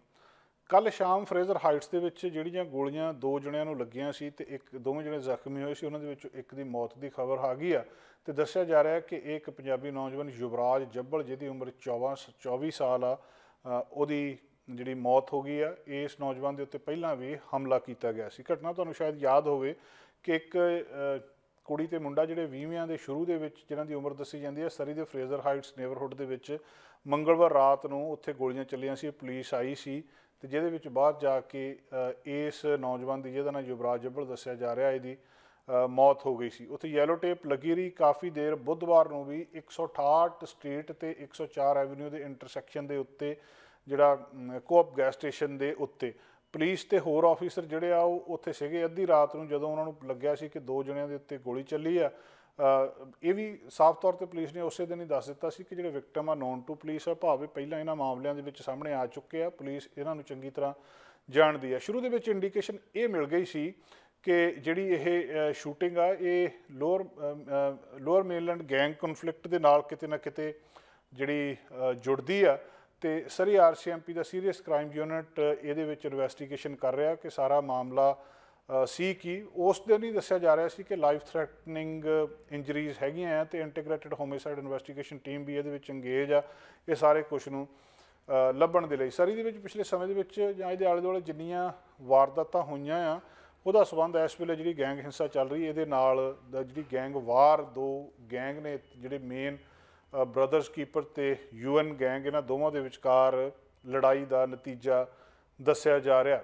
ਕੱਲ ਸ਼ਾਮ ਫਰੇਜ਼ਰ ਹਾਈਟਸ ਦੇ ਵਿੱਚ ਜਿਹੜੀਆਂ ਗੋਲੀਆਂ ਦੋ ਜਣਿਆਂ ਨੂੰ ਲੱਗੀਆਂ ਸੀ ਤੇ ਇੱਕ ਦੋਵੇਂ ਜਣੇ ਜ਼ਖਮੀ ਹੋਏ ਸੀ ਉਹਨਾਂ ਦੇ ਵਿੱਚੋਂ ਇੱਕ ਦੀ ਮੌਤ ਦੀ ਖਬਰ ਆ ਗਈ ਆ ਤੇ ਦੱਸਿਆ ਜਾ ਰਿਹਾ ਹੈ ਕਿ ਇੱਕ ਪੰਜਾਬੀ ਨੌਜਵਾਨ ਯੁਵਰਾਜ ਜੱਬਲ ਜਿਹਦੀ ਉਮਰ 24 24 ਸਾਲ ਆ ਉਹਦੀ ਜਿਹੜੀ ਮੌਤ ਹੋ ਗਈ ਆ ਇਸ ਨੌਜਵਾਨ ਦੇ ਉੱਤੇ ਪਹਿਲਾਂ ਵੀ ਹਮਲਾ ਕੀਤਾ ਗਿਆ ਸੀ ਘਟਨਾ ਤੁਹਾਨੂੰ ਸ਼ਾਇਦ ਯਾਦ ਹੋਵੇ ਕਿ ਇੱਕ ਕੁੜੀ ਤੇ ਮੁੰਡਾ ਜਿਹੜੇ 20ਵਿਆਂ ਦੇ ਸ਼ੁਰੂ ਦੇ ਵਿੱਚ ਜਿਨ੍ਹਾਂ ਦੀ ਉਮਰ ਦੱਸੀ ਜਾਂਦੀ ਹੈ ਸਰੀ ਦੇ ਫਰੇਜ਼ਰ ਹਾਈਟਸ ਨੇਬਰਹੁੱਡ ਦੇ ਵਿੱਚ ਮੰਗਲਵਾਰ ਰਾਤ ਨੂੰ ਉੱਥੇ ਗੋਲੀਆਂ ਚੱਲੀਆਂ ਸੀ ਪੁਲਿਸ ਆਈ ਸੀ ਤੇ ਜਿਹਦੇ ਵਿੱਚ ਬਾਅਦ ਜਾ ਕੇ ਇਸ ਨੌਜਵਾਨ ਦੀ ਜਿਹਦਾ ਨਾਮ ਯੁਵਰਾਜ ਜੱਬਲ ਦੱਸਿਆ ਜਾ ਰਿਹਾ ਹੈ ਦੀ ਮੌਤ ਹੋ ਗਈ ਸੀ ਉੱਥੇ ਯੈਲੋ ਟੇਪ ਲੱਗੀ ਰਹੀ ਕਾਫੀ ਦੇਰ ਬੁੱਧਵਾਰ ਨੂੰ ਵੀ 168 ਸਟਰੀਟ ਤੇ 104 ਐਵਨਿਊ ਦੇ ਇੰਟਰਸੈਕਸ਼ਨ ਦੇ ਉੱਤੇ ਜਿਹੜਾ ਕੋਆਪ ਗੈਸ ਸਟੇਸ਼ਨ ਦੇ ਉੱਤੇ ਪੁਲਿਸ ਤੇ ਹੋਰ ਆਫੀਸਰ ਜਿਹੜੇ ਆ ਉਹ ਉੱਥੇ ਸੀਗੇ ਅੱਧੀ ਰਾਤ ਨੂੰ ਜਦੋਂ ਉਹਨਾਂ ਨੂੰ ਲੱਗਿਆ ਸੀ ਕਿ ਦੋ ਜਣਿਆਂ ਦੇ ਉੱਤੇ ਗੋਲੀ ਚੱਲੀ ਆ ਇਹ ਵੀ ਸਾਫ਼ ਤੌਰ ਤੇ ਪੁਲਿਸ ਨੇ ਉਸੇ ਦਿਨ ਹੀ ਦੱਸ ਦਿੱਤਾ ਸੀ ਕਿ ਜਿਹੜੇ ਵਿਕਟਮ ਆ ਨੌਨ ਟੂ ਪੁਲਿਸ ਆ ਭਾਵੇਂ ਪਹਿਲਾਂ ਇਹਨਾਂ ਮਾਮਲਿਆਂ ਦੇ ਵਿੱਚ ਸਾਹਮਣੇ ਆ ਚੁੱਕੇ ਆ ਪੁਲਿਸ ਇਹਨਾਂ ਨੂੰ ਚੰਗੀ ਤਰ੍ਹਾਂ ਜਾਣਦੀ ਆ ਸ਼ੁਰੂ ਦੇ ਵਿੱਚ ਇੰਡੀਕੇਸ਼ਨ ਇਹ ਮਿਲ ਗਈ ਸੀ ਕਿ ਜਿਹੜੀ ਇਹ ਸ਼ੂਟਿੰਗ ਆ ਇਹ lower lower mainland gang conflict ਦੇ ਨਾਲ ਕਿਤੇ ਨਾ ਕਿਤੇ ਜਿਹੜੀ ਜੁੜਦੀ ਆ ਤੇ ਸਰੀ ਆਰਸੀਐਮਪੀ ਦਾ ਸੀਰੀਅਸ ਕ੍ਰਾਈਮ ਯੂਨਿਟ ਇਹਦੇ ਵਿੱਚ ਇਨਵੈਸਟੀਗੇਸ਼ਨ ਕਰ ਰਿਹਾ ਕਿ ਸਾਰਾ ਮਾਮਲਾ ਸੀ ਕਿ ਉਸ ਦਿਨ ਹੀ ਦੱਸਿਆ ਜਾ ਰਿਹਾ ਸੀ ਕਿ ਲਾਈਫ ਥ੍ਰੈਟਨਿੰਗ ਇੰਜਰੀਜ਼ ਹੈਗੀਆਂ ਆ ਤੇ ਇੰਟੀਗ੍ਰੇਟਿਡ ਹੋਮਿਸਾਈਡ ਇਨਵੈਸਟੀਗੇਸ਼ਨ ਟੀਮ ਵੀ ਇਹਦੇ ਵਿੱਚ ਇੰਗੇਜ ਆ ਇਹ ਸਾਰੇ ਕੁਝ ਨੂੰ ਲੱਭਣ ਦੇ ਲਈ ਸਰੀ ਦੇ ਵਿੱਚ ਪਿਛਲੇ ਸਮੇਂ ਦੇ ਵਿੱਚ ਜਾਂ ਇਹਦੇ ਆਲੇ ਦੁਆਲੇ ਜਿੰਨੀਆਂ ਵਾਰਦਾਤਾਂ ਹੋਈਆਂ ਆ ਉਹਦਾ ਸਬੰਧ ਇਸ ਵੇਲੇ ਜਿਹੜੀ ਗੈਂਗ ਹਿੰਸਾ ਚੱਲ ਰਹੀ ਇਹਦੇ ਨਾਲ ਜਿਹੜੀ ਗੈਂਗ ਵਾਰ ਦੋ ਗੈਂਗ ਨੇ ਜਿਹੜੇ ਮੇਨ ਬ੍ਰਦਰਸ ਕੀਪਰ ਤੇ ਯੂਐਨ ਗੈਂਗ ਇਹਨਾਂ ਦੋਵਾਂ ਦੇ ਵਿਚਕਾਰ ਲੜਾਈ ਦਾ ਨਤੀਜਾ ਦੱਸਿਆ ਜਾ ਰਿਹਾ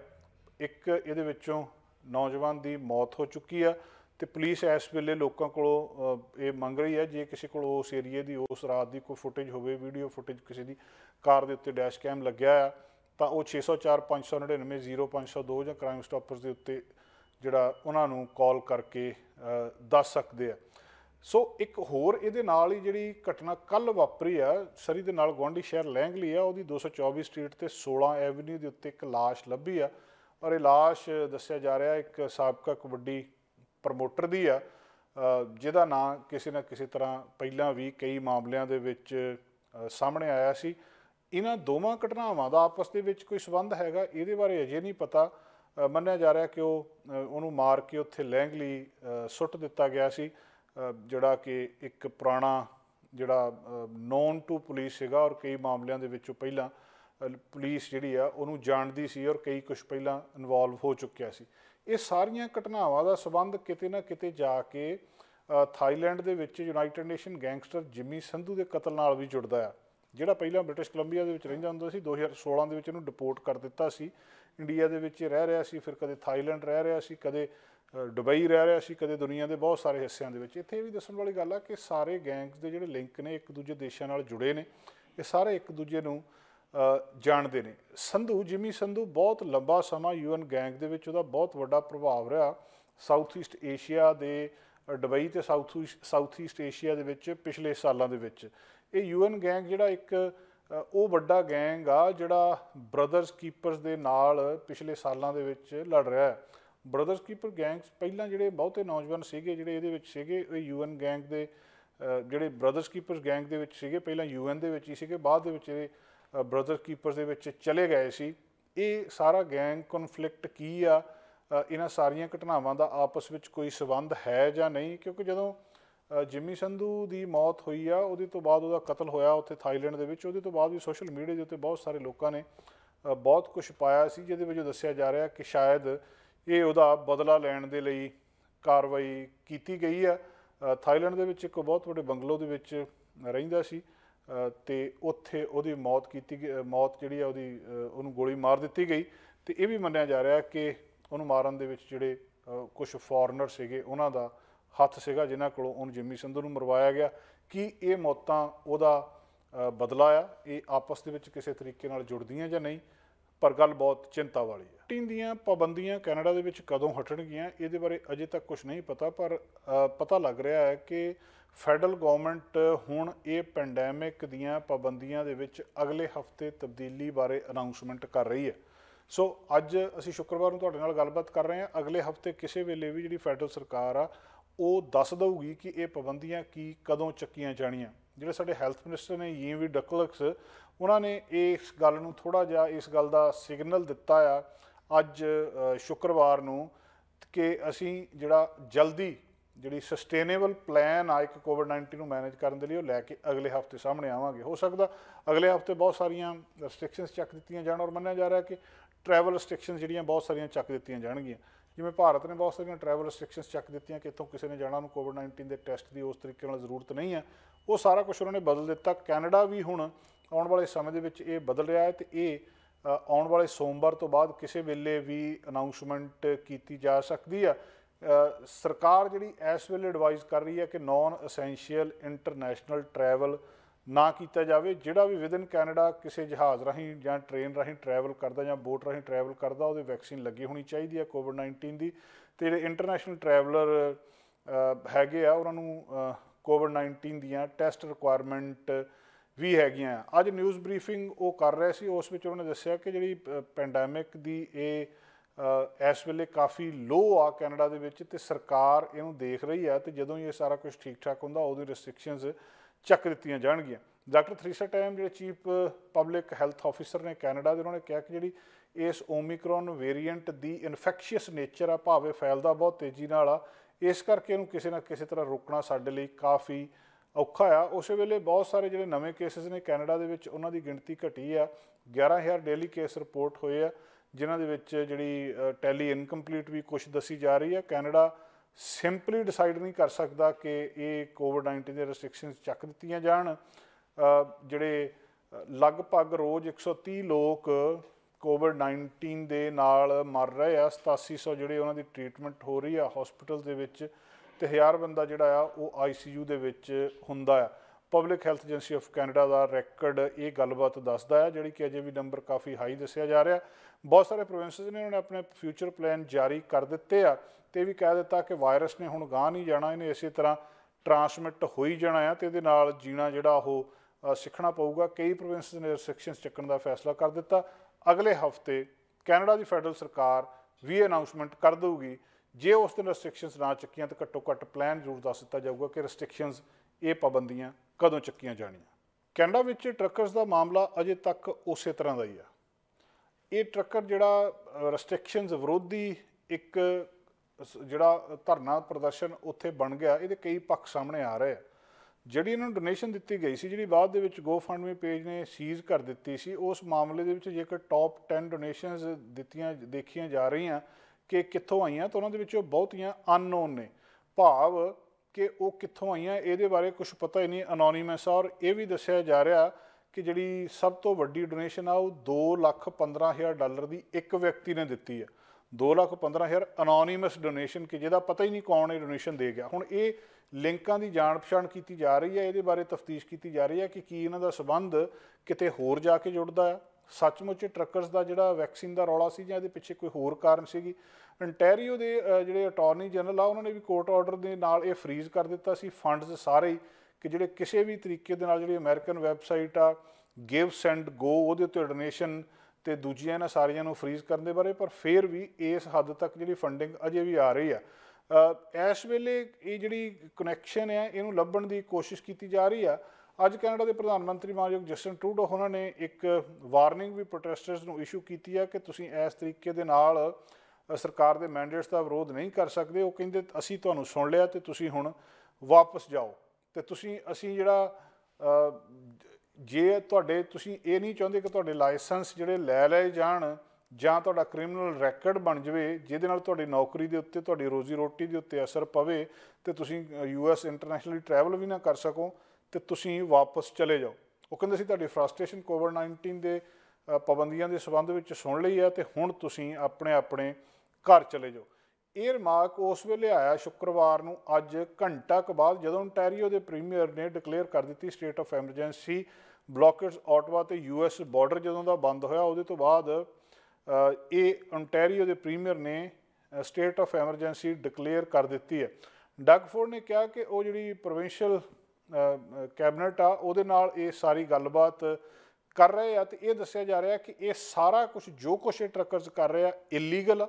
ਇੱਕ ਇਹਦੇ ਵਿੱਚੋਂ ਨੌਜਵਾਨ ਦੀ ਮੌਤ ਹੋ ਚੁੱਕੀ ਆ ਤੇ ਪੁਲਿਸ ਇਸ ਵੇਲੇ ਲੋਕਾਂ ਕੋਲੋਂ ਇਹ ਮੰਗ ਰਹੀ ਹੈ ਜੇ ਕਿਸੇ ਕੋਲ ਉਸ ਏਰੀਏ ਦੀ ਉਸ ਰਾਤ ਦੀ ਕੋਈ ਫੁਟੇਜ ਹੋਵੇ ਵੀਡੀਓ ਫੁਟੇਜ ਕਿਸੇ ਦੀ ਕਾਰ ਦੇ ਉੱਤੇ ਡੈਸ਼ ਕੈਮ ਲੱਗਿਆ ਆ ਤਾਂ ਉਹ 604 599 0502 ਜਾਂ ਕ੍ਰਾਈਮ ਸਟਾਪਰਸ ਦੇ ਉੱਤੇ ਜਿਹੜਾ ਉਹਨਾਂ ਨੂੰ ਕਾਲ ਕਰਕੇ ਦੱਸ ਸਕਦੇ ਆ ਸੋ ਇੱਕ ਹੋਰ ਇਹਦੇ ਨਾਲ ਹੀ ਜਿਹੜੀ ਘਟਨਾ ਕੱਲ ਵਾਪਰੀ ਆ ਸਰੀ ਦੇ ਨਾਲ ਗੁਆਂਢੀ ਸ਼ਹਿਰ ਲੈਂਗਲੀ ਆ ਉਹਦੀ 224 ਸਟਰੀਟ ਤੇ 16 ਐਵਨਿਊ ਦੇ ਉੱਤੇ ਇੱਕ লাশ ਲੱਭੀ ਆ ਔਰ ਇਹ লাশ ਦੱਸਿਆ ਜਾ ਰਿਹਾ ਇੱਕ ਸਾਬਕਾ ਕਬੱਡੀ ਪ੍ਰਮੋਟਰ ਦੀ ਆ ਜਿਹਦਾ ਨਾਂ ਕਿਸੇ ਨਾ ਕਿਸੇ ਤਰ੍ਹਾਂ ਪਹਿਲਾਂ ਵੀ ਕਈ ਮਾਮਲਿਆਂ ਦੇ ਵਿੱਚ ਸਾਹਮਣੇ ਆਇਆ ਸੀ ਇਹਨਾਂ ਦੋਵਾਂ ਘਟਨਾਵਾਂ ਦਾ ਆਪਸ ਦੇ ਵਿੱਚ ਕੋਈ ਸਬੰਧ ਹੈਗਾ ਇਹਦੇ ਬਾਰੇ ਅਜੇ ਨਹੀਂ ਪਤਾ ਮੰਨਿਆ ਜਾ ਰਿਹਾ ਕਿ ਉਹ ਉਹਨੂੰ ਮਾਰ ਕੇ ਉੱਥੇ ਲੈਂਗਲੀ ਸੁੱਟ ਦਿੱਤਾ ਗਿਆ ਸੀ ਜਿਹੜਾ ਕਿ ਇੱਕ ਪੁਰਾਣਾ ਜਿਹੜਾ ਨੋਨ ਟੂ ਪੁਲਿਸ ਹੈਗਾ ਔਰ ਕਈ ਮਾਮਲਿਆਂ ਦੇ ਵਿੱਚੋਂ ਪਹਿਲਾਂ ਪੁਲਿਸ ਜਿਹੜੀ ਆ ਉਹਨੂੰ ਜਾਣਦੀ ਸੀ ਔਰ ਕਈ ਕੁਝ ਪਹਿਲਾਂ ਇਨਵੋਲਵ ਹੋ ਚੁੱਕਿਆ ਸੀ ਇਹ ਸਾਰੀਆਂ ਘਟਨਾਵਾਂ ਦਾ ਸਬੰਧ ਕਿਤੇ ਨਾ ਕਿਤੇ ਜਾ ਕੇ ਥਾਈਲੈਂਡ ਦੇ ਵਿੱਚ United Nation gangster Jimmy Sandhu ਦੇ ਕਤਲ ਨਾਲ ਵੀ ਜੁੜਦਾ ਆ ਜਿਹੜਾ ਪਹਿਲਾਂ ਬ੍ਰਿਟਿਸ਼ ਕੋਲੰਬੀਆ ਦੇ ਵਿੱਚ ਰਹਿੰਦਾ ਹੁੰਦਾ ਸੀ 2016 ਦੇ ਵਿੱਚ ਇਹਨੂੰ ਡਿਪੋਰਟ ਕਰ ਦਿੱਤਾ ਸੀ ਇੰਡੀਆ ਦੇ ਵਿੱਚ ਰਹਿ ਰਿਹਾ ਸੀ ਫਿਰ ਕਦੇ ਥਾਈਲੈਂਡ ਰਹਿ ਰਿਹਾ ਸੀ ਕਦੇ ਦੁਬਈ ਰਹਿ ਰਿਹਾ ਸੀ ਕਦੇ ਦੁਨੀਆ ਦੇ ਬਹੁਤ ਸਾਰੇ ਹਿੱਸਿਆਂ ਦੇ ਵਿੱਚ ਇੱਥੇ ਇਹ ਵੀ ਦੱਸਣ ਵਾਲੀ ਗੱਲ ਆ ਕਿ ਸਾਰੇ ਗੈਂਗਸ ਦੇ ਜਿਹੜੇ ਲਿੰਕ ਨੇ ਇੱਕ ਦੂਜੇ ਦੇਸ਼ਾਂ ਨਾਲ ਜੁੜੇ ਨੇ ਇਹ ਸਾਰੇ ਇੱਕ ਦੂਜੇ ਨੂੰ ਜਾਣਦੇ ਨੇ ਸੰਧੂ ਜਿਮੀ ਸੰਧੂ ਬਹੁਤ ਲੰਬਾ ਸਮਾਂ ਯੂਐਨ ਗੈਂਗ ਦੇ ਵਿੱਚ ਉਹਦਾ ਬਹੁਤ ਵੱਡਾ ਪ੍ਰਭਾਵ ਰਿਹਾ ਸਾਊਥ ਈਸਟ ਏਸ਼ੀਆ ਦੇ ਦੁਬਈ ਤੇ ਸਾਊਥ ਸਾਊਥ ਈਸਟ ਏਸ਼ੀਆ ਦੇ ਵਿੱਚ ਪਿਛਲੇ ਸਾਲਾਂ ਦੇ ਵਿੱਚ ਇਹ ਯੂਐਨ ਗੈਂਗ ਜਿਹੜਾ ਇੱਕ ਉਹ ਵੱਡਾ ਗੈਂਗ ਆ ਜਿਹੜਾ ਬ੍ਰਦਰਸ ਕੀਪਰਸ ਦੇ ਨਾਲ ਪਿਛਲੇ ਸਾਲਾਂ ਦੇ ਵਿੱਚ ਲੜ ਰਿਹਾ ਹੈ ਬ੍ਰਦਰਸ ਕੀਪਰ ਗੈਂਗਸ ਪਹਿਲਾਂ ਜਿਹੜੇ ਬਹੁਤੇ ਨੌਜਵਾਨ ਸੀਗੇ ਜਿਹੜੇ ਇਹਦੇ ਵਿੱਚ ਸੀਗੇ ਇਹ ਯੂਐਨ ਗੈਂਗ ਦੇ ਜਿਹੜੇ ਬ੍ਰਦਰਸ ਕੀਪਰਸ ਗੈਂਗ ਦੇ ਵਿੱਚ ਸੀਗੇ ਪਹਿਲਾਂ ਯੂਐਨ ਦੇ ਵਿੱਚ ਹੀ ਸੀਗੇ ਬਾਅਦ ਦੇ ਵਿੱਚ ਇਹ ਬ੍ਰਦਰਸ ਕੀਪਰਸ ਦੇ ਵਿੱਚ ਚਲੇ ਗਏ ਸੀ ਇਹ ਸਾਰਾ ਗੈਂਗ ਕਨਫਲਿਕਟ ਕੀ ਆ ਇਹਨਾਂ ਸਾਰੀਆਂ ਘਟਨਾਵਾਂ ਦਾ ਆਪਸ ਵਿੱਚ ਕੋਈ ਸਬੰਧ ਹੈ ਜਾਂ ਨਹੀਂ ਕਿਉਂਕਿ ਜਦੋਂ ਜਿਮੀ ਸੰਧੂ ਦੀ ਮੌਤ ਹੋਈ ਆ ਉਹਦੇ ਤੋਂ ਬਾਅਦ ਉਹਦਾ ਕਤਲ ਹੋਇਆ ਉੱਥੇ ਥਾਈਲੈਂਡ ਦੇ ਵਿੱਚ ਉਹਦੇ ਤੋਂ ਬਾਅਦ ਵੀ ਸੋਸ਼ਲ ਮੀਡੀਆ ਦੇ ਉੱਤੇ ਬਹੁਤ ਸਾਰੇ ਲੋਕਾਂ ਨੇ ਬਹੁਤ ਕੁਝ ਪਾਇਆ ਸੀ ਜਿਹਦੇ ਵਿੱਚ ਦੱਸਿਆ ਜਾ ਰਿਹਾ ਕਿ ਸ਼ਾਇਦ ਇਹ ਉਹਦਾ ਬਦਲਾ ਲੈਣ ਦੇ ਲਈ ਕਾਰਵਾਈ ਕੀਤੀ ਗਈ ਹੈ ਥਾਈਲੈਂਡ ਦੇ ਵਿੱਚ ਇੱਕ ਬਹੁਤ ਵੱਡੇ ਬੰਗਲੋ ਦੇ ਵਿੱਚ ਰਹਿੰਦਾ ਸੀ ਤੇ ਉੱਥੇ ਉਹਦੀ ਮੌਤ ਕੀਤੀ ਮੌਤ ਜਿਹੜੀ ਆ ਉਹਦੀ ਉਹਨੂੰ ਗੋਲੀ ਮਾਰ ਦਿੱਤੀ ਗਈ ਤੇ ਇਹ ਵੀ ਮੰਨਿਆ ਜਾ ਰਿਹਾ ਕਿ ਉਹਨੂੰ ਮਾਰਨ ਦੇ ਵਿੱਚ ਜਿਹੜੇ ਕੁਝ ਫੋਰਨਰ ਸੀਗੇ ਉਹਨਾਂ ਦਾ ਹੱਥ ਸੀਗਾ ਜਿਨ੍ਹਾਂ ਕੋਲੋਂ ਉਹਨੂੰ ਜਿੰਮੀ ਸੰਧੂ ਨੂੰ ਮਰਵਾਇਆ ਗਿਆ ਕਿ ਇਹ ਮੌਤਾਂ ਉਹਦਾ ਬਦਲਾ ਆ ਇਹ ਆਪਸ ਦੇ ਵਿੱਚ ਕਿਸੇ ਤਰੀਕੇ ਨਾਲ ਜੁੜਦੀਆਂ ਜਾਂ ਨਹੀਂ ਪਰ ਗੱਲ ਬਹੁਤ ਚਿੰਤਾ ਵਾਲੀ ਹੈ ਟੀਨ ਦੀਆਂ ਪਾਬੰਦੀਆਂ ਕੈਨੇਡਾ ਦੇ ਵਿੱਚ ਕਦੋਂ ਹਟਣਗੀਆਂ ਇਹਦੇ ਬਾਰੇ ਅਜੇ ਤੱਕ ਕੁਝ ਨਹੀਂ ਪਤਾ ਪਰ ਪਤਾ ਲੱਗ ਰਿਹਾ ਹੈ ਕਿ ਫੈਡਰਲ ਗਵਰਨਮੈਂਟ ਹੁਣ ਇਹ ਪੈਂਡੈਮਿਕ ਦੀਆਂ ਪਾਬੰਦੀਆਂ ਦੇ ਵਿੱਚ ਅਗਲੇ ਹਫਤੇ ਤਬਦੀਲੀ ਬਾਰੇ ਅਨਾਉਂਸਮੈਂਟ ਕਰ ਰਹੀ ਹੈ ਸੋ ਅੱਜ ਅਸੀਂ ਸ਼ੁੱਕਰਵਾਰ ਨੂੰ ਤੁਹਾਡੇ ਨਾਲ ਗੱਲਬਾਤ ਕਰ ਰਹੇ ਹਾਂ ਅਗਲੇ ਹਫਤੇ ਕਿਸੇ ਵੇਲੇ ਵੀ ਜਿਹੜੀ ਫੈਡਰਲ ਸਰਕਾਰ ਆ ਉਹ ਦੱਸ ਦਊਗੀ ਕਿ ਇਹ ਪਾਬੰਦੀਆਂ ਕੀ ਕਦੋਂ ਚੱਕੀਆਂ ਜਾਣੀਆਂ ਜਿਹੜੇ ਸਾਡੇ ਹੈਲਥ ਮਿਨਿਸਟਰ ਨੇ ਯੀਵੀ ਡਕਲਕਸ ਉਹਨਾਂ ਨੇ ਇਸ ਗੱਲ ਨੂੰ ਥੋੜਾ ਜਿਹਾ ਇਸ ਗੱਲ ਦਾ ਸਿਗਨਲ ਦਿੱਤਾ ਆ ਅੱਜ ਸ਼ੁੱਕਰਵਾਰ ਨੂੰ ਕਿ ਅਸੀਂ ਜਿਹੜਾ ਜਲਦੀ ਜਿਹੜੀ ਸਸਟੇਨੇਬਲ ਪਲਾਨ ਆ ਇੱਕ ਕੋਵਿਡ-19 ਨੂੰ ਮੈਨੇਜ ਕਰਨ ਦੇ ਲਈ ਉਹ ਲੈ ਕੇ ਅਗਲੇ ਹਫਤੇ ਸਾਹਮਣੇ ਆਵਾਂਗੇ ਹੋ ਸਕਦਾ ਅਗਲੇ ਹਫਤੇ ਬਹੁਤ ਸਾਰੀਆਂ ਰੈਸਟ੍ਰਿਕਸ਼ਨਸ ਚੱਕ ਦਿੱਤੀਆਂ ਜਾਣ ਔਰ ਮੰਨਿਆ ਜਾ ਰਿਹਾ ਕਿ ਟਰੈਵਲ ਰੈਸਟ੍ਰਿਕਸ਼ਨਸ ਜਿਹੜੀਆਂ ਬਹੁਤ ਸਾਰੀਆਂ ਚੱਕ ਦਿੱਤੀਆਂ ਜਾਣਗੀਆਂ ਜਿਵੇਂ ਭਾਰਤ ਨੇ ਬਹੁਤ ਸਾਰੀਆਂ ਟਰੈਵਲ ਰੈਸਟ੍ਰਿਕਸ਼ਨਸ ਚੱਕ ਦਿੱਤੀਆਂ ਕਿ ਇਥੋਂ ਕਿਸੇ ਨੇ ਜਾਣਾ ਨੂੰ ਕੋਵਿਡ-19 ਦੇ ਟੈਸਟ ਦੀ ਉਸ ਤਰੀਕੇ ਨਾਲ ਜ਼ਰੂਰਤ ਨਹੀਂ ਹੈ ਉਹ ਸਾਰਾ ਕੁਝ ਉਹਨਾਂ ਨੇ ਬਦਲ ਦਿੱਤਾ ਕੈਨੇਡਾ ਵੀ ਹੁਣ ਆਉਣ ਵਾਲੇ ਸਮੇਂ ਦੇ ਵਿੱਚ ਇਹ ਬਦਲ ਰਿਹਾ ਹੈ ਤੇ ਇਹ ਆਉਣ ਵਾਲੇ ਸੋਮਵਾਰ ਤੋਂ ਬਾਅਦ ਕਿਸੇ ਵੇਲੇ ਵੀ ਅਨਾਉਂਸਮੈਂਟ ਕੀਤੀ ਜਾ ਸਕਦੀ ਆ ਸਰਕਾਰ ਜਿਹੜੀ ਇਸ ਵੇਲੇ ਐਡਵਾਈਸ ਕਰ ਰਹੀ ਹੈ ਕਿ ਨਾਨ ਅਸੈਂਸ਼ੀਅਲ ਇੰਟਰਨੈਸ਼ਨਲ ਟਰੈਵਲ ਨਾ ਕੀਤਾ ਜਾਵੇ ਜਿਹੜਾ ਵੀ ਵਿਦਨ ਕੈਨੇਡਾ ਕਿਸੇ ਜਹਾਜ਼ ਰਾਹੀਂ ਜਾਂ ਟ੍ਰੇਨ ਰਾਹੀਂ ਟਰੈਵਲ ਕਰਦਾ ਜਾਂ ਬੋਟ ਰਾਹੀਂ ਟਰੈਵਲ ਕਰਦਾ ਉਹਦੇ ਵੈਕਸੀਨ ਲੱਗੀ ਹੋਣੀ ਚਾਹੀਦੀ ਹੈ ਕੋਵਿਡ-19 ਦੀ ਤੇ ਜਿਹੜੇ ਇੰਟਰਨੈਸ਼ਨਲ ਟਰੈਵਲਰ ਹੈਗੇ ਆ ਉਹਨਾਂ ਨੂੰ ਕੋਵਿਡ-19 ਦੀਆਂ ਟੈਸਟ ਰਿਕੁਆਇਰਮੈਂਟ ਵੀ ਹੈਗੀਆਂ ਅੱਜ ਨਿਊਜ਼ ਬਰੀਫਿੰਗ ਉਹ ਕਰ ਰਹੇ ਸੀ ਉਸ ਵਿੱਚ ਉਹਨਾਂ ਨੇ ਦੱਸਿਆ ਕਿ ਜਿਹੜੀ ਪੈਂਡੈਮਿਕ ਦੀ ਇਹ ਇਸ ਵੇਲੇ ਕਾਫੀ ਲੋ ਆ ਕੈਨੇਡਾ ਦੇ ਵਿੱਚ ਤੇ ਸਰਕਾਰ ਇਹਨੂੰ ਦੇਖ ਰਹੀ ਆ ਤੇ ਜਦੋਂ ਇਹ ਸਾਰਾ ਕੁਝ ਠੀਕ ਠਾਕ ਹੁੰਦਾ ਉਦੋਂ ਰੈਸਟ੍ਰਿਕਸ਼ਨਸ ਚੱਕ ਦਿੱਤੀਆਂ ਜਾਣਗੀਆਂ ਡਾਕਟਰ ਥ੍ਰੀਸਾ ਟਾਈਮ ਜਿਹੜੇ ਚੀਫ ਪਬਲਿਕ ਹੈਲਥ ਆਫੀਸਰ ਨੇ ਕੈਨੇਡਾ ਦੇ ਉਹਨਾਂ ਨੇ ਕਿਹਾ ਕਿ ਜਿਹੜੀ ਇਸ ਓਮਿਕਰੋਨ ਵੇਰੀਐਂਟ ਦੀ ਇਨਫੈਕਸ਼ੀਅਸ ਨੇਚਰ ਆ ਭਾਵੇਂ ਫੈਲਦਾ ਬਹੁਤ ਤੇਜ਼ੀ ਨਾਲ ਆ ਇਸ ਕਰਕੇ ਇਹਨੂੰ ਕਿਸੇ ਨਾ ਕਿਸੇ ਤਰ੍ਹਾਂ ਰੋਕਣਾ ਸਾਡੇ ਲਈ ਕਾਫੀ ਔਖਾ ਆ ਉਸੇ ਵੇਲੇ ਬਹੁਤ ਸਾਰੇ ਜਿਹੜੇ ਨਵੇਂ ਕੇਸਸ ਨੇ ਕੈਨੇਡਾ ਦੇ ਵਿੱਚ ਉਹਨਾਂ ਦੀ ਗਿਣਤੀ ਘਟੀ ਆ 11000 ਡੇਲੀ ਕੇਸ ਰਿਪੋਰਟ ਹੋਏ ਆ ਜਿਨ੍ਹਾਂ ਦੇ ਵਿੱਚ ਜਿਹੜੀ ਟੈਲੀ ਇਨਕੰਪਲੀਟ ਵੀ ਕੁਝ ਦੱਸੀ ਜਾ ਰਹੀ ਆ ਕੈਨੇਡਾ ਸਿੰਪਲੀ ਡਿਸਾਈਡ ਨਹੀਂ ਕਰ ਸਕਦਾ ਕਿ ਇਹ ਕੋਵਿਡ-19 ਦੇ ਰੈਸਟ੍ਰਿਕਸ਼ਨਸ ਚੱਕ ਦਿੱਤੀਆਂ ਜਾਣ ਜਿਹੜੇ ਲਗਭਗ ਰੋਜ਼ 130 ਲੋਕ ਕੋਵਿਡ-19 ਦੇ ਨਾਲ ਮਰ ਰਹੇ ਆ 8700 ਜਿਹੜੇ ਉਹਨਾਂ ਦੀ ਟ੍ਰੀਟਮੈਂਟ ਹੋ ਰਹੀ ਆ ਹਸਪੀਟਲ ਦੇ ਵਿੱਚ ਤੇ 1000 ਬੰਦਾ ਜਿਹੜਾ ਆ ਉਹ ਆਈਸੀਯੂ ਦੇ ਵਿੱਚ ਹੁੰਦਾ ਆ public health agency of Canada ਦਾ ਰੈਕੋਰਡ ਇਹ ਗੱਲਬਾਤ ਦੱਸਦਾ ਆ ਜਿਹੜੀ ਕਿ ਅਜੇ ਵੀ ਨੰਬਰ ਕਾਫੀ ਹਾਈ ਦੱਸਿਆ ਜਾ ਰਿਹਾ ਬਹੁਤ ਸਾਰੇ ਪ੍ਰੋਵਿੰਸਸ ਨੇ ਉਹਨਾਂ ਨੇ ਆਪਣੇ ਫਿਊਚਰ ਪਲਾਨ ਜਾਰੀ ਕਰ ਦਿੱਤੇ ਆ ਤੇ ਵੀ ਕਹਿ ਦਿੱਤਾ ਕਿ ਵਾਇਰਸ ਨੇ ਹੁਣ ਗਾਹ ਨਹੀਂ ਜਾਣਾ ਇਹਨੇ ਇਸੇ ਤਰ੍ਹਾਂ ਟ੍ਰਾਂਸਮਿਟ ਹੋਈ ਜਾਣਾ ਆ ਤੇ ਇਹਦੇ ਨਾਲ ਜੀਣਾ ਜਿਹੜਾ ਉਹ ਸਿੱਖਣਾ ਪਊਗਾ ਕਈ ਪ੍ਰੋਵਿੰਸਸ ਨੇ ਰੈਸਟ੍ਰਿਕਸ਼ਨਸ ਚੱਕਣ ਦਾ ਫੈਸਲਾ ਕਰ ਦਿੱਤਾ ਅਗਲੇ ਹਫਤੇ ਕੈਨੇਡਾ ਦੀ ਫੈਡਰਲ ਸਰਕਾਰ ਵੀ ਅਨਾਉਂਸਮੈਂਟ ਕਰ ਦੇਊਗੀ ਜੇ ਉਸ ਦਿਨ ਰੈਸਟ੍ਰਿਕਸ਼ਨਸ ਨਾ ਚੱਕੀਆਂ ਤਾਂ ਘੱਟੋ ਘੱਟ ਪਲਾਨ ਜ਼ਰੂਰ ਦੱਸ ਦਿੱਤਾ ਜਾਊਗਾ ਕਿ ਰੈਸਟ੍ਰਿਕਸ਼ਨਸ ਇਹ ਪਾਬੰਦੀਆਂ ਕਦੋਂ ਚੱਕੀਆਂ ਜਾਣੀਆਂ ਕੈਨੇਡਾ ਵਿੱਚ ਟਰੱਕਰਸ ਦਾ ਮਾਮਲਾ ਅਜੇ ਤੱਕ ਉਸੇ ਤਰ੍ਹਾਂ ਦਾ ਹੀ ਆ ਇਹ ਟਰੱਕਰ ਜਿਹੜਾ ਰੈਸਟ੍ਰਿਕਸ਼ਨਸ ਵਿਰੋਧੀ ਇੱਕ ਜਿਹੜਾ ਧਰਨਾ ਪ੍ਰਦਰਸ਼ਨ ਉੱਥੇ ਬਣ ਗਿਆ ਇਹਦੇ ਕਈ ਪੱਖ ਸਾਹਮਣੇ ਆ ਰਹੇ ਆ ਜਿਹੜੀ ਇਹਨਾਂ ਨੂੰ ਡੋਨੇਸ਼ਨ ਦਿੱਤੀ ਗਈ ਸੀ ਜਿਹੜੀ ਬਾਅਦ ਦੇ ਵਿੱਚ GoFundMe ਪੇਜ ਨੇ ਸੀਜ਼ ਕਰ ਦਿੱਤੀ ਸੀ ਉਸ ਮਾਮਲੇ ਦੇ ਵਿੱਚ ਜੇਕਰ ਟੌਪ 10 ਡੋਨੇਸ਼ਨਸ ਦਿੱਤੀਆਂ ਦੇਖੀਆਂ ਜਾ ਰਹੀਆਂ ਕਿ ਕਿੱਥੋਂ ਆਈਆਂ ਤਾਂ ਉਹਨਾਂ ਦੇ ਵਿੱਚੋਂ ਬਹੁਤੀਆਂ ਅਨਨੋਨ ਨੇ ਭਾਵ ਕਿ ਉਹ ਕਿੱਥੋਂ ਆਈਆਂ ਇਹਦੇ ਬਾਰੇ ਕੁਝ ਪਤਾ ਹੀ ਨਹੀਂ ਅਨੋਨਿਮਸ ਔਰ ਇਹ ਵੀ ਦੱਸਿਆ ਜਾ ਰਿਹਾ ਕਿ ਜਿਹੜੀ ਸਭ ਤੋਂ ਵੱਡੀ ਡੋਨੇਸ਼ਨ ਆ ਉਹ 215000 ਡਾਲਰ ਦੀ ਇੱਕ ਵਿਅਕਤੀ ਨੇ ਦਿੱਤੀ ਹੈ 215000 ਅਨੋਨਿਮਸ ਡੋਨੇਸ਼ਨ ਕਿ ਜਿਹਦਾ ਪਤਾ ਹੀ ਨਹੀਂ ਕੌਣ ਇਹ ਡੋਨੇਸ਼ਨ ਦੇ ਗਿਆ ਹੁਣ ਇਹ ਲਿੰਕਾਂ ਦੀ ਜਾਣ ਪਛਾਣ ਕੀਤੀ ਜਾ ਰਹੀ ਹੈ ਇਹਦੇ ਬਾਰੇ ਤਫਤੀਸ਼ ਕੀਤੀ ਜਾ ਰਹੀ ਹੈ ਕਿ ਕੀ ਇਹਨਾਂ ਦਾ ਸਬੰਧ ਕਿਤੇ ਹੋਰ ਜਾ ਕੇ ਜੁੜਦਾ ਹੈ ਸੱਚਮੁੱਚ ਟਰੱਕਰਸ ਦਾ ਜਿਹੜਾ ਵੈਕਸੀਨ ਦਾ ਰੌਲਾ ਸੀ ਜਾਂ ਇਹਦੇ ਪਿੱਛੇ ਕੋਈ ਹੋਰ ਕਾਰਨ ਸੀਗੀ ਅੰਟੈਰੀਓ ਦੇ ਜਿਹੜੇ ਅਟਾਰਨੀ ਜਨਰਲ ਆ ਉਹਨਾਂ ਨੇ ਵੀ ਕੋਰਟ ਆਰਡਰ ਦੇ ਨਾਲ ਇਹ ਫ੍ਰੀਜ਼ ਕਰ ਦਿੱਤਾ ਸੀ ਫੰਡਸ ਸਾਰੇ ਕਿ ਜਿਹੜੇ ਕਿਸੇ ਵੀ ਤਰੀਕੇ ਦੇ ਨਾਲ ਜਿਹੜੀ ਅਮਰੀਕਨ ਵੈਬਸਾਈਟ ਆ ਗਿਵ ਸੈਂਡ ਗੋ ਉਹਦੇ ਉੱਤੇ ਡੋਨੇਸ਼ਨ ਤੇ ਦੂਜੀਆਂ ਇਹਨਾਂ ਸਾਰੀਆਂ ਨੂੰ ਫ੍ਰੀਜ਼ ਕਰਨ ਦੇ ਬਾਰੇ ਪਰ ਫੇਰ ਵੀ ਇਸ ਹੱਦ ਤੱਕ ਜਿਹੜੀ ਫੰਡਿੰਗ ਅਜੇ ਵੀ ਆ ਰਹੀ ਆ ਇਸ ਵੇਲੇ ਇਹ ਜਿਹੜੀ ਕਨੈਕਸ਼ਨ ਹੈ ਇਹਨੂੰ ਲੱਭਣ ਦੀ ਕੋਸ਼ਿਸ਼ ਕੀਤੀ ਜਾ ਰਹੀ ਆ ਅੱਜ ਕੈਨੇਡਾ ਦੇ ਪ੍ਰਧਾਨ ਮੰਤਰੀ ਮਾਨਯੋਗ ਜਸਟਨ ਟਰੂਡੋ ਉਹਨਾਂ ਨੇ ਇੱਕ ਵਾਰਨਿੰਗ ਵੀ ਪ੍ਰੋਟੈਸਟਰਸ ਨੂੰ ਇਸ਼ੂ ਕੀਤੀ ਆ ਕਿ ਤੁਸੀਂ ਇਸ ਤਰੀਕੇ ਦੇ ਨਾਲ ਸਰਕਾਰ ਦੇ ਮੈਂਡੇਟਸ ਦਾ ਵਿਰੋਧ ਨਹੀਂ ਕਰ ਸਕਦੇ ਉਹ ਕਹਿੰਦੇ ਅਸੀਂ ਤੁਹਾਨੂੰ ਸੁਣ ਲਿਆ ਤੇ ਤੁਸੀਂ ਹੁਣ ਵਾਪਸ ਜਾਓ ਤੇ ਤੁਸੀਂ ਅਸੀਂ ਜਿਹੜਾ ਜੇ ਤੁਹਾਡੇ ਤੁਸੀਂ ਇਹ ਨਹੀਂ ਚਾਹੁੰਦੇ ਕਿ ਤੁਹਾਡੇ ਲਾਇਸੈਂਸ ਜਿਹੜੇ ਲੈ ਲਏ ਜਾਣ ਜਾਂ ਤੁਹਾਡਾ ਕ੍ਰਿਮੀਨਲ ਰੈਕੋਰਡ ਬਣ ਜਵੇ ਜਿਹਦੇ ਨਾਲ ਤੁਹਾਡੀ ਨੌਕਰੀ ਦੇ ਉੱਤੇ ਤੁਹਾਡੀ ਰੋਜ਼ੀ ਰੋਟੀ ਦੇ ਉੱਤੇ ਅਸਰ ਪਵੇ ਤੇ ਤੁਸੀਂ ਯੂਐਸ ਇੰਟਰਨੈਸ਼ਨਲੀ ਟਰੈਵਲ ਵੀ ਨਾ ਕਰ ਸਕੋ ਤੇ ਤੁਸੀਂ ਵਾਪਸ ਚਲੇ ਜਾਓ ਉਹ ਕਹਿੰਦੇ ਸੀ ਤੁਹਾਡੀ ਫਰਸਟ੍ਰੇਸ਼ਨ ਕੋਵਿਡ 19 ਦੇ ਪਾਬੰਦੀਆਂ ਦੇ ਸਬੰਧ ਵਿੱਚ ਸੁਣ ਲਈ ਆ ਤੇ ਹੁਣ ਤੁਸੀਂ ਆਪਣੇ ਆਪਣੇ ਘਰ ਚਲੇ ਜਾਓ ਇਹ ਰਿਮਾਰਕ ਉਸ ਵੇਲੇ ਆਇਆ ਸ਼ੁੱਕਰਵਾਰ ਨੂੰ ਅੱਜ ਘੰਟਾ ਕੁ ਬਾਅਦ ਜਦੋਂ ਟੈਰੀਓ ਦੇ ਪ੍ਰੀਮੀਅਰ ਨੇ ਡਿਕਲੇਅਰ ਕਰ ਦਿੱਤੀ state of emergency blockers Ottawa ਤੇ ਯੂਐਸ ਬਾਰਡਰ ਜਦੋਂ ਦਾ ਬੰਦ ਹੋਇਆ ਉਹਦੇ ਤੋਂ ਬਾਅਦ ਇਹ ontario ਦੇ ਪ੍ਰੀਮੀਅਰ ਨੇ ਸਟੇਟ ਆਫ ਐਮਰਜੈਂਸੀ ਡਿਕਲੇਅਰ ਕਰ ਦਿੱਤੀ ਹੈ ਡਗ ਨੇ ਕਿਹਾ ਕਿ ਉਹ ਜਿਹੜੀ ਪ੍ਰੋਵਿੰਸ਼ੀਅਲ ਕੈਬਨਟ ਆ ਉਹਦੇ ਨਾਲ ਇਹ ਸਾਰੀ ਗੱਲਬਾਤ ਕਰ ਰਹੇ ਆ ਤੇ ਇਹ ਦੱਸਿਆ ਜਾ ਰਿਹਾ ਕਿ ਇਹ ਸਾਰਾ ਕੁਝ ਜੋ ਕੁਝ ਇਹ ਟਰੱਕਰਸ ਕਰ ਰਹੇ ਆ ਇਲੀਗਲ ਆ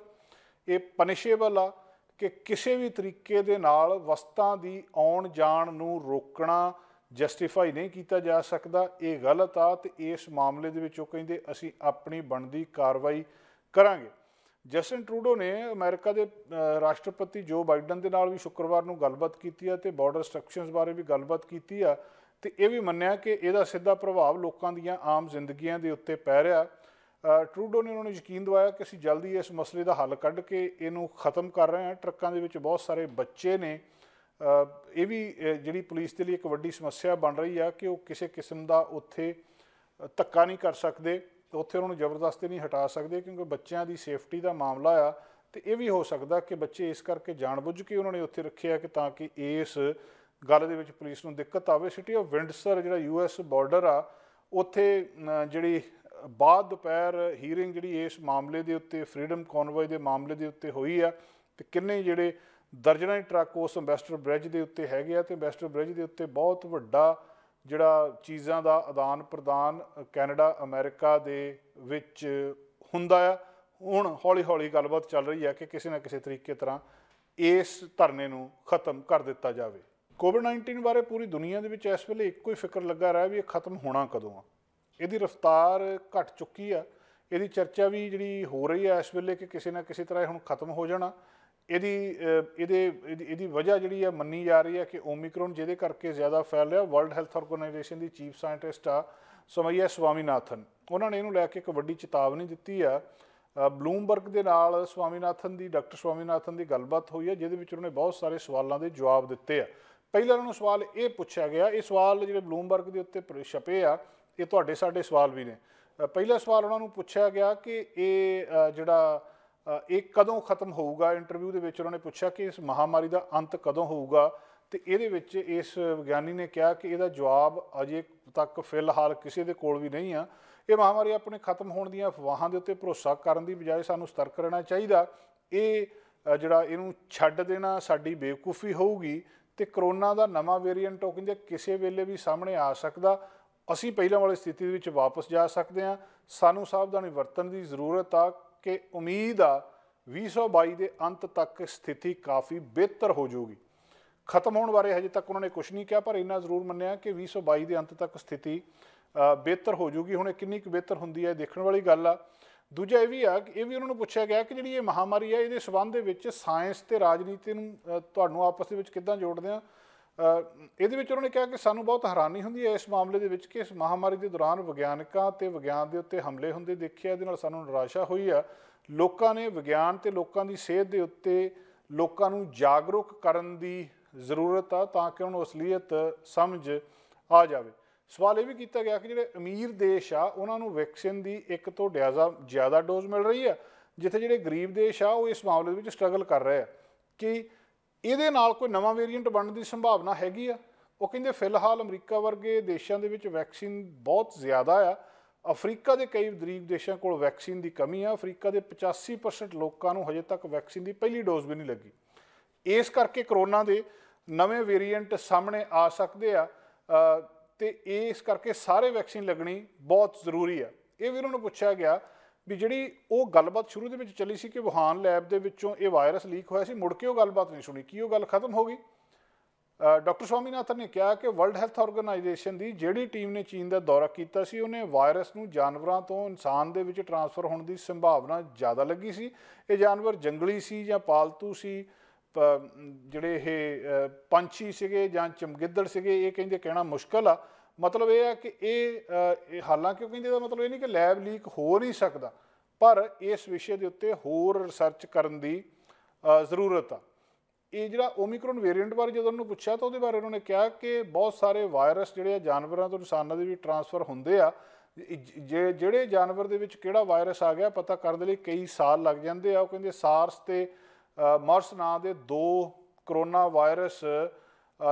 ਇਹ ਪਨਿਸ਼ੇਬਲ ਆ ਕਿ ਕਿਸੇ ਵੀ ਤਰੀਕੇ ਦੇ ਨਾਲ ਵਸਤਾਂ ਦੀ ਆਉਣ ਜਾਣ ਨੂੰ ਰੋਕਣਾ ਜਸਟੀਫਾਈ ਨਹੀਂ ਕੀਤਾ ਜਾ ਸਕਦਾ ਇਹ ਗਲਤ ਆ ਤੇ ਇਸ ਮਾਮਲੇ ਦੇ ਵਿੱਚ ਉਹ ਕਹਿੰਦੇ ਅਸੀਂ ਆਪਣੀ ਬਣਦੀ ਕਾਰਵਾਈ ਕਰਾਂਗੇ ਜਸਨ ਟਰੂਡੋ ਨੇ ਅਮਰੀਕਾ ਦੇ ਰਾਸ਼ਟਰਪਤੀ ਜੋ ਬਾਈਡਨ ਦੇ ਨਾਲ ਵੀ ਸ਼ੁੱਕਰਵਾਰ ਨੂੰ ਗੱਲਬਾਤ ਕੀਤੀ ਆ ਤੇ ਬਾਰਡਰ ਸਟ੍ਰਕਚਰਸ ਬਾਰੇ ਵੀ ਗੱਲਬਾਤ ਕੀਤੀ ਆ ਤੇ ਇਹ ਵੀ ਮੰਨਿਆ ਕਿ ਇਹਦਾ ਸਿੱਧਾ ਪ੍ਰਭਾਵ ਲੋਕਾਂ ਦੀਆਂ ਆਮ ਜ਼ਿੰਦਗੀਆਂ ਦੇ ਉੱਤੇ ਪੈ ਰਿਹਾ ਟਰੂਡੋ ਨੇ ਉਹਨਾਂ ਨੂੰ ਯਕੀਨ ਦਿਵਾਇਆ ਕਿ ਅਸੀਂ ਜਲਦੀ ਇਸ ਮਸਲੇ ਦਾ ਹੱਲ ਕੱਢ ਕੇ ਇਹਨੂੰ ਖਤਮ ਕਰ ਰਹੇ ਹਾਂ ਟਰੱਕਾਂ ਦੇ ਵਿੱਚ ਬਹੁਤ ਸਾਰੇ ਬੱਚੇ ਨੇ ਇਹ ਵੀ ਜਿਹੜੀ ਪੁਲਿਸ ਦੇ ਲਈ ਇੱਕ ਵੱਡੀ ਸਮੱਸਿਆ ਬਣ ਰਹੀ ਆ ਕਿ ਉਹ ਕਿਸੇ ਕਿਸਮ ਦਾ ਉੱਥੇ ਧੱਕਾ ਨਹੀਂ ਕਰ ਸਕਦੇ ਉੱਥੇ ਉਹਨਾਂ ਨੂੰ ਜ਼ਬਰਦਸਤੀ ਨਹੀਂ ਹਟਾ ਸਕਦੇ ਕਿਉਂਕਿ ਬੱਚਿਆਂ ਦੀ ਸੇਫਟੀ ਦਾ ਮਾਮਲਾ ਆ ਤੇ ਇਹ ਵੀ ਹੋ ਸਕਦਾ ਕਿ ਬੱਚੇ ਇਸ ਕਰਕੇ ਜਾਣਬੁੱਝ ਕੇ ਉਹਨਾਂ ਨੇ ਉੱਥੇ ਰੱਖਿਆ ਕਿ ਤਾਂ ਕਿ ਇਸ ਗੱਲ ਦੇ ਵਿੱਚ ਪੁਲਿਸ ਨੂੰ ਦਿੱਕਤ ਆਵੇ ਸਿਟੀ ਆਫ ਵਿੰਡਸਰ ਜਿਹੜਾ ਯੂਐਸ ਬਾਰਡਰ ਆ ਉੱਥੇ ਜਿਹੜੀ ਬਾਅਦ ਦੁਪਹਿਰ ਹੀਅਰਿੰਗ ਜਿਹੜੀ ਇਸ ਮਾਮਲੇ ਦੇ ਉੱਤੇ ਫਰੀडम ਕਨਵੋਏ ਦੇ ਮਾਮਲੇ ਦੇ ਉੱਤੇ ਹੋਈ ਆ ਤੇ ਕਿੰਨੇ ਜਿਹੜੇ ਦਰਜਨਾਂ ਹੀ ਟਰੱਕ ਉਸ ਅੰਬੈਸਟਰ ਬ੍ਰਿਜ ਦੇ ਉੱਤੇ ਹੈਗੇ ਆ ਤੇ ਅੰਬੈਸਟਰ ਬ੍ਰਿਜ ਦੇ ਉੱਤੇ ਬਹੁਤ ਵੱਡਾ ਜਿਹੜਾ ਚੀਜ਼ਾਂ ਦਾ ਆਦਾਨ ਪ੍ਰਦਾਨ ਕੈਨੇਡਾ ਅਮਰੀਕਾ ਦੇ ਵਿੱਚ ਹੁੰਦਾ ਆ ਹੁਣ ਹੌਲੀ-ਹੌਲੀ ਗੱਲਬਾਤ ਚੱਲ ਰਹੀ ਹੈ ਕਿ ਕਿਸੇ ਨਾ ਕਿਸੇ ਤਰੀਕੇ ਤਰ੍ਹਾਂ ਇਸ ਧਰਨੇ ਨੂੰ ਖਤਮ ਕਰ ਦਿੱਤਾ ਜਾਵੇ ਕੋਵਿਡ-19 ਬਾਰੇ ਪੂਰੀ ਦੁਨੀਆ ਦੇ ਵਿੱਚ ਇਸ ਵੇਲੇ ਇੱਕੋ ਹੀ ਫਿਕਰ ਲੱਗਾ ਰਿਹਾ ਵੀ ਇਹ ਖਤਮ ਹੋਣਾ ਕਦੋਂ ਆ ਇਹਦੀ ਰਫ਼ਤਾਰ ਘਟ ਚੁੱਕੀ ਆ ਇਹਦੀ ਚਰਚਾ ਵੀ ਜਿਹੜੀ ਹੋ ਰਹੀ ਆ ਇਸ ਵੇਲੇ ਕਿ ਕਿਸੇ ਨਾ ਕਿਸੇ ਤਰ੍ਹਾਂ ਇਹ ਹੁਣ ਖਤਮ ਹੋ ਜਾਣਾ ਇਹਦੀ ਇਹਦੇ ਇਹਦੀ ਵਜ੍ਹਾ ਜਿਹੜੀ ਆ ਮੰਨੀ ਜਾ ਰਹੀ ਹੈ ਕਿ ਓਮਿਕਰੋਨ ਜਿਹਦੇ ਕਰਕੇ ਜ਼ਿਆਦਾ ਫੈਲ ਰਿਹਾ ਵਰਲਡ ਹੈਲਥ ਆਰਗੇਨਾਈਜੇਸ਼ਨ ਦੀ ਚੀਫ ਸਾਇੰਟਿਸਟ ਆ ਸਮਈਆ ਸਵਾਮੀਨਾਥਨ ਉਹਨਾਂ ਨੇ ਇਹਨੂੰ ਲੈ ਕੇ ਇੱਕ ਵੱਡੀ ਚੇਤਾਵਨੀ ਦਿੱਤੀ ਆ ਬਲੂਮਬਰਗ ਦੇ ਨਾਲ ਸਵਾਮੀਨਾਥਨ ਦੀ ਡਾਕਟਰ ਸਵਾਮੀਨਾਥਨ ਦੀ ਗੱਲਬਾਤ ਹੋਈ ਹੈ ਜਿਹਦੇ ਵਿੱਚ ਉਹਨੇ ਬਹੁਤ ਸਾਰੇ ਸਵਾਲਾਂ ਦੇ ਜਵਾਬ ਦਿੱਤੇ ਆ ਪਹਿਲਾਂ ਉਹਨਾਂ ਨੂੰ ਸਵਾਲ ਇਹ ਪੁੱਛਿਆ ਗਿਆ ਇਹ ਸਵਾਲ ਜਿਹੜੇ ਬਲੂਮਬਰਗ ਦੇ ਉੱਤੇ ਛਪੇ ਆ ਇਹ ਤੁਹਾਡੇ ਸਾਡੇ ਸਵਾਲ ਵੀ ਨੇ ਪਹਿਲਾ ਸਵਾਲ ਉਹਨਾਂ ਨੂੰ ਪੁੱਛਿਆ ਗਿਆ ਕਿ ਇਹ ਜਿਹੜਾ ਇਹ ਕਦੋਂ ਖਤਮ ਹੋਊਗਾ ਇੰਟਰਵਿਊ ਦੇ ਵਿੱਚ ਉਹਨਾਂ ਨੇ ਪੁੱਛਿਆ ਕਿ ਇਸ ਮਹਾਮਾਰੀ ਦਾ ਅੰਤ ਕਦੋਂ ਹੋਊਗਾ ਤੇ ਇਹਦੇ ਵਿੱਚ ਇਸ ਵਿਗਿਆਨੀ ਨੇ ਕਿਹਾ ਕਿ ਇਹਦਾ ਜਵਾਬ ਅਜੇ ਤੱਕ ਫਿਲਹਾਲ ਕਿਸੇ ਦੇ ਕੋਲ ਵੀ ਨਹੀਂ ਆ ਇਹ ਮਹਾਮਾਰੀ ਆਪਣੇ ਖਤਮ ਹੋਣ ਦੀਆਂ ਅਫਵਾਹਾਂ ਦੇ ਉੱਤੇ ਭਰੋਸਾ ਕਰਨ ਦੀ ਬਜਾਏ ਸਾਨੂੰ ਸਤਰਕ ਰਹਿਣਾ ਚਾਹੀਦਾ ਇਹ ਜਿਹੜਾ ਇਹਨੂੰ ਛੱਡ ਦੇਣਾ ਸਾਡੀ ਬੇਵਕੂਫੀ ਹੋਊਗੀ ਤੇ ਕਰੋਨਾ ਦਾ ਨਵਾਂ ਵੇਰੀਐਂਟ ਉਹ ਕਹਿੰਦੇ ਕਿਸੇ ਵੇਲੇ ਵੀ ਸਾਹਮਣੇ ਆ ਸਕਦਾ ਅਸੀਂ ਪਹਿਲਾਂ ਵਾਲੀ ਸਥਿਤੀ ਦੇ ਵਿੱਚ ਵਾਪਸ ਜਾ ਸਕਦੇ ਹਾਂ ਸਾਨੂੰ ਸਾਵਧਾਨੀ ਵਰਤਣ ਦੀ ਜ਼ਰੂਰਤ ਆ ਕਿ ਉਮੀਦ ਆ 2022 ਦੇ ਅੰਤ ਤੱਕ ਸਥਿਤੀ ਕਾਫੀ ਬਿਹਤਰ ਹੋ ਜਾਊਗੀ ਖਤਮ ਹੋਣ ਬਾਰੇ ਹਜੇ ਤੱਕ ਉਹਨਾਂ ਨੇ ਕੁਝ ਨਹੀਂ ਕਿਹਾ ਪਰ ਇਹਨਾਂ ਜ਼ਰੂਰ ਮੰਨਿਆ ਕਿ 2022 ਦੇ ਅੰਤ ਤੱਕ ਸਥਿਤੀ ਬਿਹਤਰ ਹੋ ਜਾਊਗੀ ਹੁਣ ਇਹ ਕਿੰਨੀ ਕੁ ਬਿਹਤਰ ਹੁੰਦੀ ਹੈ ਦੇਖਣ ਵਾਲੀ ਗੱਲ ਆ ਦੂਜਾ ਇਹ ਵੀ ਆ ਕਿ ਇਹ ਵੀ ਉਹਨਾਂ ਨੂੰ ਪੁੱਛਿਆ ਗਿਆ ਕਿ ਜਿਹੜੀ ਇਹ ਮਹਾਮਾਰੀ ਆ ਇਹਦੇ ਸਬੰਧ ਦੇ ਵਿੱਚ ਸਾਇੰਸ ਤੇ ਰਾਜਨੀਤੀ ਨੂੰ ਤੁਹਾਨੂੰ ਆਪਸ ਦੇ ਵਿੱਚ ਕਿੱਦਾਂ ਜੋੜਦੇ ਆ ਇਹਦੇ ਵਿੱਚ ਉਹਨਾਂ ਨੇ ਕਿਹਾ ਕਿ ਸਾਨੂੰ ਬਹੁਤ ਹੈਰਾਨੀ ਹੁੰਦੀ ਹੈ ਇਸ ਮਾਮਲੇ ਦੇ ਵਿੱਚ ਕਿ ਇਸ ਮਹਾਮਾਰੀ ਦੇ ਦੌਰਾਨ ਵਿਗਿਆਨਕਾਂ ਤੇ ਵਿਗਿਆਨ ਦੇ ਉੱਤੇ ਹਮਲੇ ਹੁੰਦੇ ਦੇਖਿਆ ਇਹਦੇ ਨਾਲ ਸਾਨੂੰ ਨਿਰਾਸ਼ਾ ਹੋਈ ਆ ਲੋਕਾਂ ਨੇ ਵਿਗਿਆਨ ਤੇ ਲੋਕਾਂ ਦੀ ਸਿਹਤ ਦੇ ਉੱਤੇ ਲੋਕਾਂ ਨੂੰ ਜਾਗਰੂਕ ਕਰਨ ਦੀ ਜ਼ਰੂਰਤ ਆ ਤਾਂ ਕਿ ਉਹਨਾਂ ਨੂੰ ਅਸਲੀਅਤ ਸਮਝ ਆ ਜਾਵੇ ਸਵਾਲ ਇਹ ਵੀ ਕੀਤਾ ਗਿਆ ਕਿ ਜਿਹੜੇ ਅਮੀਰ ਦੇਸ਼ ਆ ਉਹਨਾਂ ਨੂੰ ਵੈਕਸੀਨ ਦੀ ਇੱਕ ਤੋਂ ਡਿਆਜ਼ਾ ਜ਼ਿਆਦਾ ਡੋਜ਼ ਮਿਲ ਰਹੀ ਆ ਜਿੱਥੇ ਜਿਹੜੇ ਗਰੀਬ ਦੇਸ਼ ਆ ਉਹ ਇਸ ਮਾਮਲੇ ਵਿੱਚ ਸਟਰਗਲ ਕਰ ਰਹੇ ਆ ਕਿ ਇਹਦੇ ਨਾਲ ਕੋਈ ਨਵਾਂ ਵੇਰੀਐਂਟ ਬਣਨ ਦੀ ਸੰਭਾਵਨਾ ਹੈਗੀ ਆ ਉਹ ਕਹਿੰਦੇ ਫਿਲਹਾਲ ਅਮਰੀਕਾ ਵਰਗੇ ਦੇਸ਼ਾਂ ਦੇ ਵਿੱਚ ਵੈਕਸੀਨ ਬਹੁਤ ਜ਼ਿਆਦਾ ਆ ਅਫਰੀਕਾ ਦੇ ਕਈ ਦਰੀਬ ਦੇਸ਼ਾਂ ਕੋਲ ਵੈਕਸੀਨ ਦੀ ਕਮੀ ਆ ਅਫਰੀਕਾ ਦੇ 85% ਲੋਕਾਂ ਨੂੰ ਹਜੇ ਤੱਕ ਵੈਕਸੀਨ ਦੀ ਪਹਿਲੀ ਡੋਜ਼ ਵੀ ਨਹੀਂ ਲੱਗੀ ਇਸ ਕਰਕੇ ਕਰੋਨਾ ਦੇ ਨਵੇਂ ਵੇਰੀਐਂਟ ਸਾਹਮਣੇ ਆ ਸਕਦੇ ਆ ਤੇ ਇਸ ਕਰਕੇ ਸਾਰੇ ਵੈਕਸੀਨ ਲੱਗਣੀ ਬਹੁਤ ਜ਼ਰੂਰੀ ਆ ਇਹ ਵੀ ਉਹਨਾਂ ਨੂੰ ਪੁੱਛਿਆ ਗਿਆ ਵੀ ਜਿਹੜੀ ਉਹ ਗੱਲਬਾਤ ਸ਼ੁਰੂ ਦੇ ਵਿੱਚ ਚੱਲੀ ਸੀ ਕਿ ਵੁਹਾਨ ਲੈਬ ਦੇ ਵਿੱਚੋਂ ਇਹ ਵਾਇਰਸ ਲੀਕ ਹੋਇਆ ਸੀ ਮੁੜ ਕੇ ਉਹ ਗੱਲਬਾਤ ਨਹੀਂ ਸੁਣੀ ਕੀ ਉਹ ਗੱਲ ਖਤਮ ਹੋ ਗਈ ਡਾਕਟਰ ਸਵਾਮੀਨਾਥਨ ਨੇ ਕਿਹਾ ਕਿ ਵਰਲਡ ਹੈਲਥ ਆਰਗੇਨਾਈਜੇਸ਼ਨ ਦੀ ਜਿਹੜੀ ਟੀਮ ਨੇ ਚੀਨ ਦਾ ਦੌਰਾ ਕੀਤਾ ਸੀ ਉਹਨੇ ਵਾਇਰਸ ਨੂੰ ਜਾਨਵਰਾਂ ਤੋਂ ਇਨਸਾਨ ਦੇ ਵਿੱਚ ਟਰਾਂਸਫਰ ਹੋਣ ਦੀ ਸੰਭਾਵਨਾ ਜ਼ਿਆਦਾ ਲੱਗੀ ਸੀ ਇਹ ਜਾਨਵਰ ਜੰਗਲੀ ਸੀ ਜਾਂ ਪਾਲਤੂ ਸੀ ਜਿਹੜੇ ਇਹ ਪੰਛੀ ਸੀਗੇ ਜਾਂ ਚਮਗਿੱਦੜ ਸੀਗੇ ਇਹ ਕਹਿੰਦੇ ਕਹਿਣਾ ਮੁਸ਼ਕਲ ਆ ਮਤਲਬ ਇਹ ਹੈ ਕਿ ਇਹ ਹਾਲਾਂਕਿ ਕਹਿੰਦੇ ਦਾ ਮਤਲਬ ਇਹ ਨਹੀਂ ਕਿ ਲੈਬ ਲੀਕ ਹੋ ਨਹੀਂ ਸਕਦਾ ਪਰ ਇਸ ਵਿਸ਼ੇ ਦੇ ਉੱਤੇ ਹੋਰ ਰਿਸਰਚ ਕਰਨ ਦੀ ਜ਼ਰੂਰਤ ਆ ਇਹ ਜਿਹੜਾ ਓਮਿਕਰੋਨ ਵੇਰੀਐਂਟ ਬਾਰੇ ਜਦੋਂ ਉਹਨੂੰ ਪੁੱਛਿਆ ਤਾਂ ਉਹਦੇ ਬਾਰੇ ਉਹਨਾਂ ਨੇ ਕਿਹਾ ਕਿ ਬਹੁਤ ਸਾਰੇ ਵਾਇਰਸ ਜਿਹੜੇ ਆ ਜਾਨਵਰਾਂ ਤੋਂ ਇਨਸਾਨਾਂ ਦੇ ਵੀ ਟਰਾਂਸਫਰ ਹੁੰਦੇ ਆ ਜੇ ਜਿਹੜੇ ਜਾਨਵਰ ਦੇ ਵਿੱਚ ਕਿਹੜਾ ਵਾਇਰਸ ਆ ਗਿਆ ਪਤਾ ਕਰਨ ਦੇ ਲਈ ਕਈ ਸਾਲ ਲੱਗ ਜਾਂਦੇ ਆ ਉਹ ਕਹਿੰਦੇ SARS ਤੇ ਮਰਸ ਨਾਂ ਦੇ ਦੋ ਕਰੋਨਾ ਵਾਇਰਸ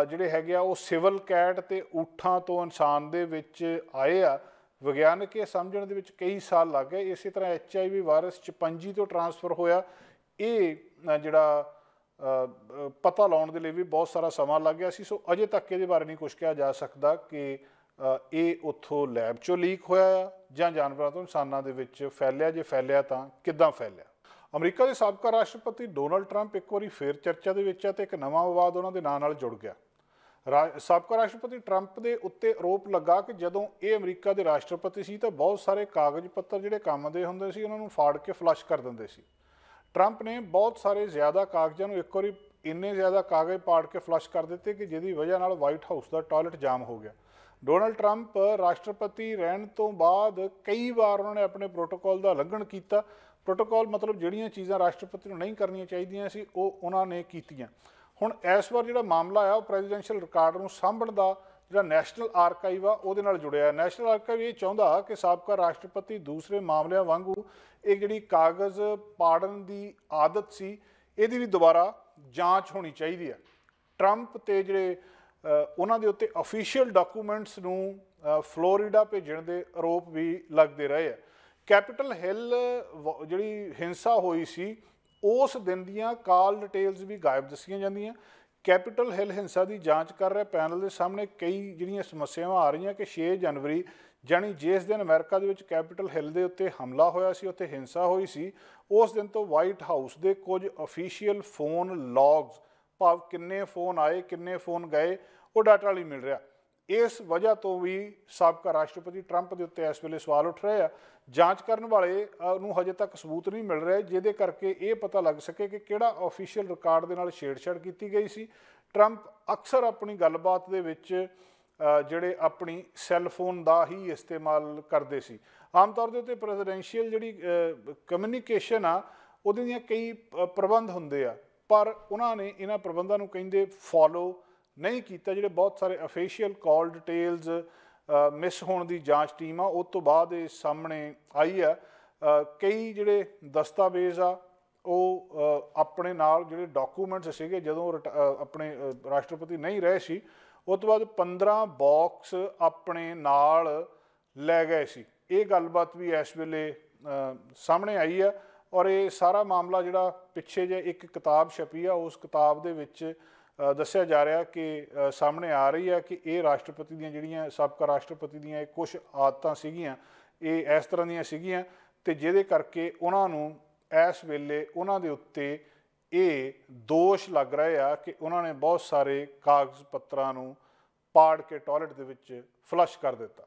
ਜਿਹੜੇ ਹੈਗੇ ਆ ਉਹ ਸਿਵਲ ਕੈਟ ਤੇ ਊਠਾਂ ਤੋਂ ਇਨਸਾਨ ਦੇ ਵਿੱਚ ਆਏ ਆ ਵਿਗਿਆਨਕ ਇਹ ਸਮਝਣ ਦੇ ਵਿੱਚ ਕਈ ਸਾਲ ਲੱਗ ਗਏ ਇਸੇ ਤਰ੍ਹਾਂ ਐਚ ਆਈ ਵੀ ਵਾਇਰਸ ਪੰਜੀ ਤੋਂ ਟ੍ਰਾਂਸਫਰ ਹੋਇਆ ਇਹ ਜਿਹੜਾ ਪਤਾ ਲਾਉਣ ਦੇ ਲਈ ਵੀ ਬਹੁਤ ਸਾਰਾ ਸਮਾਂ ਲੱਗ ਗਿਆ ਸੀ ਸੋ ਅਜੇ ਤੱਕ ਇਹਦੇ ਬਾਰੇ ਨਹੀਂ ਕੁਝ ਕਿਹਾ ਜਾ ਸਕਦਾ ਕਿ ਇਹ ਉੱਥੋਂ ਲੈਬ ਚੋਂ ਲੀਕ ਹੋਇਆ ਜਾਂ ਜਾਨਵਰਾਂ ਤੋਂ ਇਨਸਾਨਾਂ ਦੇ ਵਿੱਚ ਫੈਲਿਆ ਜੇ ਫੈਲਿਆ ਤਾਂ ਕਿੱਦਾਂ ਫੈਲਿਆ ਅਮਰੀਕਾ ਦੇ ਸਾਬਕਾ ਰਾਸ਼ਟਰਪਤੀ ਡੋਨਲਡ ਟਰੰਪ ਇੱਕ ਵਾਰੀ ਫੇਰ ਚਰਚਾ ਦੇ ਵਿੱਚ ਆ ਤੇ ਇੱਕ ਨਵਾਂ ਵਿਵਾਦ ਉਹਨਾਂ ਦੇ ਨਾਂ ਨਾਲ ਜੁੜ ਗਿਆ ਸਾਬਕਾ ਰਾਸ਼ਟਰਪਤੀ ਟਰੰਪ ਦੇ ਉੱਤੇ ਆਰੋਪ ਲੱਗਾ ਕਿ ਜਦੋਂ ਇਹ ਅਮਰੀਕਾ ਦੇ ਰਾਸ਼ਟਰਪਤੀ ਸੀ ਤਾਂ ਬਹੁਤ ਸਾਰੇ ਕਾਗਜ਼ ਪੱਤਰ ਜਿਹੜੇ ਕੰਮ ਦੇ ਹੁੰਦੇ ਸੀ ਉਹਨਾਂ ਨੂੰ ਫਾੜ ਕੇ ਫਲਸ਼ ਕਰ ਦਿੰਦੇ ਸੀ ਟਰੰਪ ਨੇ ਬਹੁਤ ਸਾਰੇ ਜ਼ਿਆਦਾ ਕਾਗਜ਼ਾਂ ਨੂੰ ਇੱਕ ਵਾਰੀ ਇੰਨੇ ਜ਼ਿਆਦਾ ਕਾਗਜ਼ ਪਾੜ ਕੇ ਫਲਸ਼ ਕਰ ਦਿੱਤੇ ਕਿ ਜਿਹਦੀ ਵਜ੍ਹਾ ਨਾਲ ਵਾਈਟ ਹਾਊਸ ਦਾ ਟਾਇਲਟ ਜਾਮ ਹੋ ਗਿਆ ਡੋਨਲਡ ਟਰੰਪ ਰਾਸ਼ਟਰਪਤੀ ਰਹਿਣ ਤੋਂ ਬਾਅਦ ਕਈ ਵਾਰ ਉਹਨਾਂ ਨੇ ਆਪਣੇ ਪ੍ਰੋਟੋਕਾਲ ਦਾ ਲੰਘਣ ਕੀਤਾ ਪ੍ਰੋਟੋਕਾਲ ਮਤਲਬ ਜਿਹੜੀਆਂ ਚੀਜ਼ਾਂ ਰਾਸ਼ਟਰਪਤੀ ਨੂੰ ਨਹੀਂ ਕਰਨੀਆਂ ਚਾਹੀਦੀਆਂ ਸੀ ਉਹ ਉਹਨਾਂ ਨੇ ਕੀਤੀਆਂ ਹੁਣ ਇਸ ਵਾਰ ਜਿਹੜਾ ਮਾਮਲਾ ਆ ਉਹ ਪ੍ਰੈਜ਼ੀਡੈਂਸ਼ੀਅਲ ਰਿਕਾਰਡ ਨੂੰ ਸਾਂਭਣ ਦਾ ਜਿਹੜਾ ਨੈਸ਼ਨਲ ਆਰਕਾਈਵ ਆ ਉਹਦੇ ਨਾਲ ਜੁੜਿਆ ਹੈ ਨੈਸ਼ਨਲ ਆਰਕਾਈਵ ਇਹ ਚਾਹੁੰਦਾ ਕਿ ਸਾਬਕਾ ਰਾਸ਼ਟਰਪਤੀ ਦੂਸਰੇ ਮਾਮਲਿਆਂ ਵਾਂਗੂ ਇਹ ਜਿਹੜੀ ਕਾਗਜ਼ ਪਾੜਨ ਦੀ ਆਦਤ ਸੀ ਇਹਦੀ ਵੀ ਦੁਬਾਰਾ ਜਾਂਚ ਹੋਣੀ ਚਾਹੀਦੀ ਹੈ ਟਰੰਪ ਤੇ ਜਿਹੜੇ ਉਹਨਾਂ ਦੇ ਉੱਤੇ ਅਫੀਸ਼ੀਅਲ ਡਾਕੂਮੈਂਟਸ ਨੂੰ ਫਲੋਰੀਡਾ ਭੇਜਣ ਦੇ ਆਰੋਪ ਵੀ ਲੱਗਦੇ ਰਹੇ ਆ ਕੈਪੀਟਲ ਹਿੱਲ ਜਿਹੜੀ ਹਿੰਸਾ ਹੋਈ ਸੀ ਉਸ ਦਿਨ ਦੀਆਂ ਕਾਲ ਡਿਟੇਲਸ ਵੀ ਗਾਇਬ ਦੱਸੀਆਂ ਜਾਂਦੀਆਂ ਕੈਪੀਟਲ ਹਿੱਲ ਹਿੰਸਾ ਦੀ ਜਾਂਚ ਕਰ ਰਿਹਾ ਪੈਨਲ ਦੇ ਸਾਹਮਣੇ ਕਈ ਜਿਹੜੀਆਂ ਸਮੱਸਿਆਵਾਂ ਆ ਰਹੀਆਂ ਕਿ 6 ਜਨਵਰੀ ਜਾਨੀ ਜਿਸ ਦਿਨ ਅਮਰੀਕਾ ਦੇ ਵਿੱਚ ਕੈਪੀਟਲ ਹਿੱਲ ਦੇ ਉੱਤੇ ਹਮਲਾ ਹੋਇਆ ਸੀ ਉੱਥੇ ਹਿੰਸਾ ਹੋਈ ਸੀ ਉਸ ਦਿਨ ਤੋਂ ਵਾਈਟ ਹਾਊਸ ਦੇ ਕੁਝ ਅਫੀਸ਼ੀਅਲ ਫੋਨ ਲੌਗਸ ਭਾਵ ਕਿੰਨੇ ਫੋਨ ਆਏ ਕਿੰਨੇ ਫੋਨ ਗਏ ਉਹ ਡਾਟਾ ਨਹੀਂ ਮਿਲ ਰਿਹਾ ਇਸ ਵਜ੍ਹਾ ਤੋਂ ਵੀ ਸਾਬਕਾ ਰਾਸ਼ਟਰਪਤੀ ਟਰੰਪ ਦੇ ਉੱਤੇ ਇਸ ਵੇਲੇ ਸਵਾਲ ਉੱਠ ਰਹੇ ਆ ਜਾਂਚ ਕਰਨ ਵਾਲੇ ਨੂੰ ਹਜੇ ਤੱਕ ਸਬੂਤ ਨਹੀਂ ਮਿਲ ਰਹੇ ਜਿਹਦੇ ਕਰਕੇ ਇਹ ਪਤਾ ਲੱਗ ਸਕੇ ਕਿ ਕਿਹੜਾ ਅਫੀਸ਼ੀਅਲ ਰਿਕਾਰਡ ਦੇ ਨਾਲ ਛੇੜਛਾੜ ਕੀਤੀ ਗਈ ਸੀ ਟਰੰਪ ਅਕਸਰ ਆਪਣੀ ਗੱਲਬਾਤ ਦੇ ਵਿੱਚ ਜਿਹੜੇ ਆਪਣੀ ਸੈੱਲ ਫੋਨ ਦਾ ਹੀ ਇਸਤੇਮਾਲ ਕਰਦੇ ਸੀ ਆਮ ਤੌਰ ਦੇ ਉੱਤੇ ਪ੍ਰੈਜ਼ੀਡੈਂਸ਼ੀਅਲ ਜਿਹੜੀ ਕਮਿਊਨੀਕੇਸ਼ਨ ਆ ਉਹਦੇ ਦੀਆਂ ਕਈ ਪ੍ਰਬੰਧ ਹੁੰਦੇ ਆ ਪਰ ਉਹਨਾਂ ਨੇ ਇਹਨਾਂ ਪ੍ਰਬੰਧਾਂ ਨੂੰ ਕਹਿੰਦੇ ਫਾਲੋ ਨਹੀਂ ਕੀਤਾ ਜਿਹੜੇ ਬਹੁਤ ਸਾਰੇ ਅਫੀਸ਼ੀਅਲ ਕਾਲ ਡਿਟੇਲਸ ਮਿਸ ਹੋਣ ਦੀ ਜਾਂਚ ਟੀਮ ਆ ਉਸ ਤੋਂ ਬਾਅਦ ਇਹ ਸਾਹਮਣੇ ਆਈ ਆ ਕਈ ਜਿਹੜੇ ਦਸਤਾਵੇਜ਼ ਆ ਉਹ ਆਪਣੇ ਨਾਲ ਜਿਹੜੇ ਡਾਕੂਮੈਂਟਸ ਸੀਗੇ ਜਦੋਂ ਆਪਣੇ ਰਾਸ਼ਟਰਪਤੀ ਨਹੀਂ ਰਹੇ ਸੀ ਉਸ ਤੋਂ ਬਾਅਦ 15 ਬਾਕਸ ਆਪਣੇ ਨਾਲ ਲੈ ਗਏ ਸੀ ਇਹ ਗੱਲਬਾਤ ਵੀ ਇਸ ਵੇਲੇ ਸਾਹਮਣੇ ਆਈ ਆ ਔਰ ਇਹ ਸਾਰਾ ਮਾਮਲਾ ਜਿਹੜਾ ਪਿੱਛੇ ਜੇ ਇੱਕ ਕਿਤਾਬ ਛਪੀ ਆ ਉਸ ਕਿਤਾਬ ਦੇ ਵਿੱਚ ਦੱਸਿਆ ਜਾ ਰਿਹਾ ਕਿ ਸਾਹਮਣੇ ਆ ਰਹੀ ਹੈ ਕਿ ਇਹ ਰਾਸ਼ਟਰਪਤੀ ਦੀਆਂ ਜਿਹੜੀਆਂ ਸਾਬਕਾ ਰਾਸ਼ਟਰਪਤੀ ਦੀਆਂ ਇਹ ਕੁਝ ਆਦਤਾਂ ਸੀਗੀਆਂ ਇਹ ਇਸ ਤਰ੍ਹਾਂ ਦੀਆਂ ਸੀਗੀਆਂ ਤੇ ਜਿਹਦੇ ਕਰਕੇ ਉਹਨਾਂ ਨੂੰ ਇਸ ਵੇਲੇ ਉਹਨਾਂ ਦੇ ਉੱਤੇ ਇਹ ਦੋਸ਼ ਲੱਗ ਰਿਹਾ ਆ ਕਿ ਉਹਨਾਂ ਨੇ ਬਹੁਤ ਸਾਰੇ ਕਾਗਜ਼ ਪੱਤਰਾਂ ਨੂੰ ਪਾੜ ਕੇ ਟਾਇਲਟ ਦੇ ਵਿੱਚ ਫਲਸ਼ ਕਰ ਦਿੱਤਾ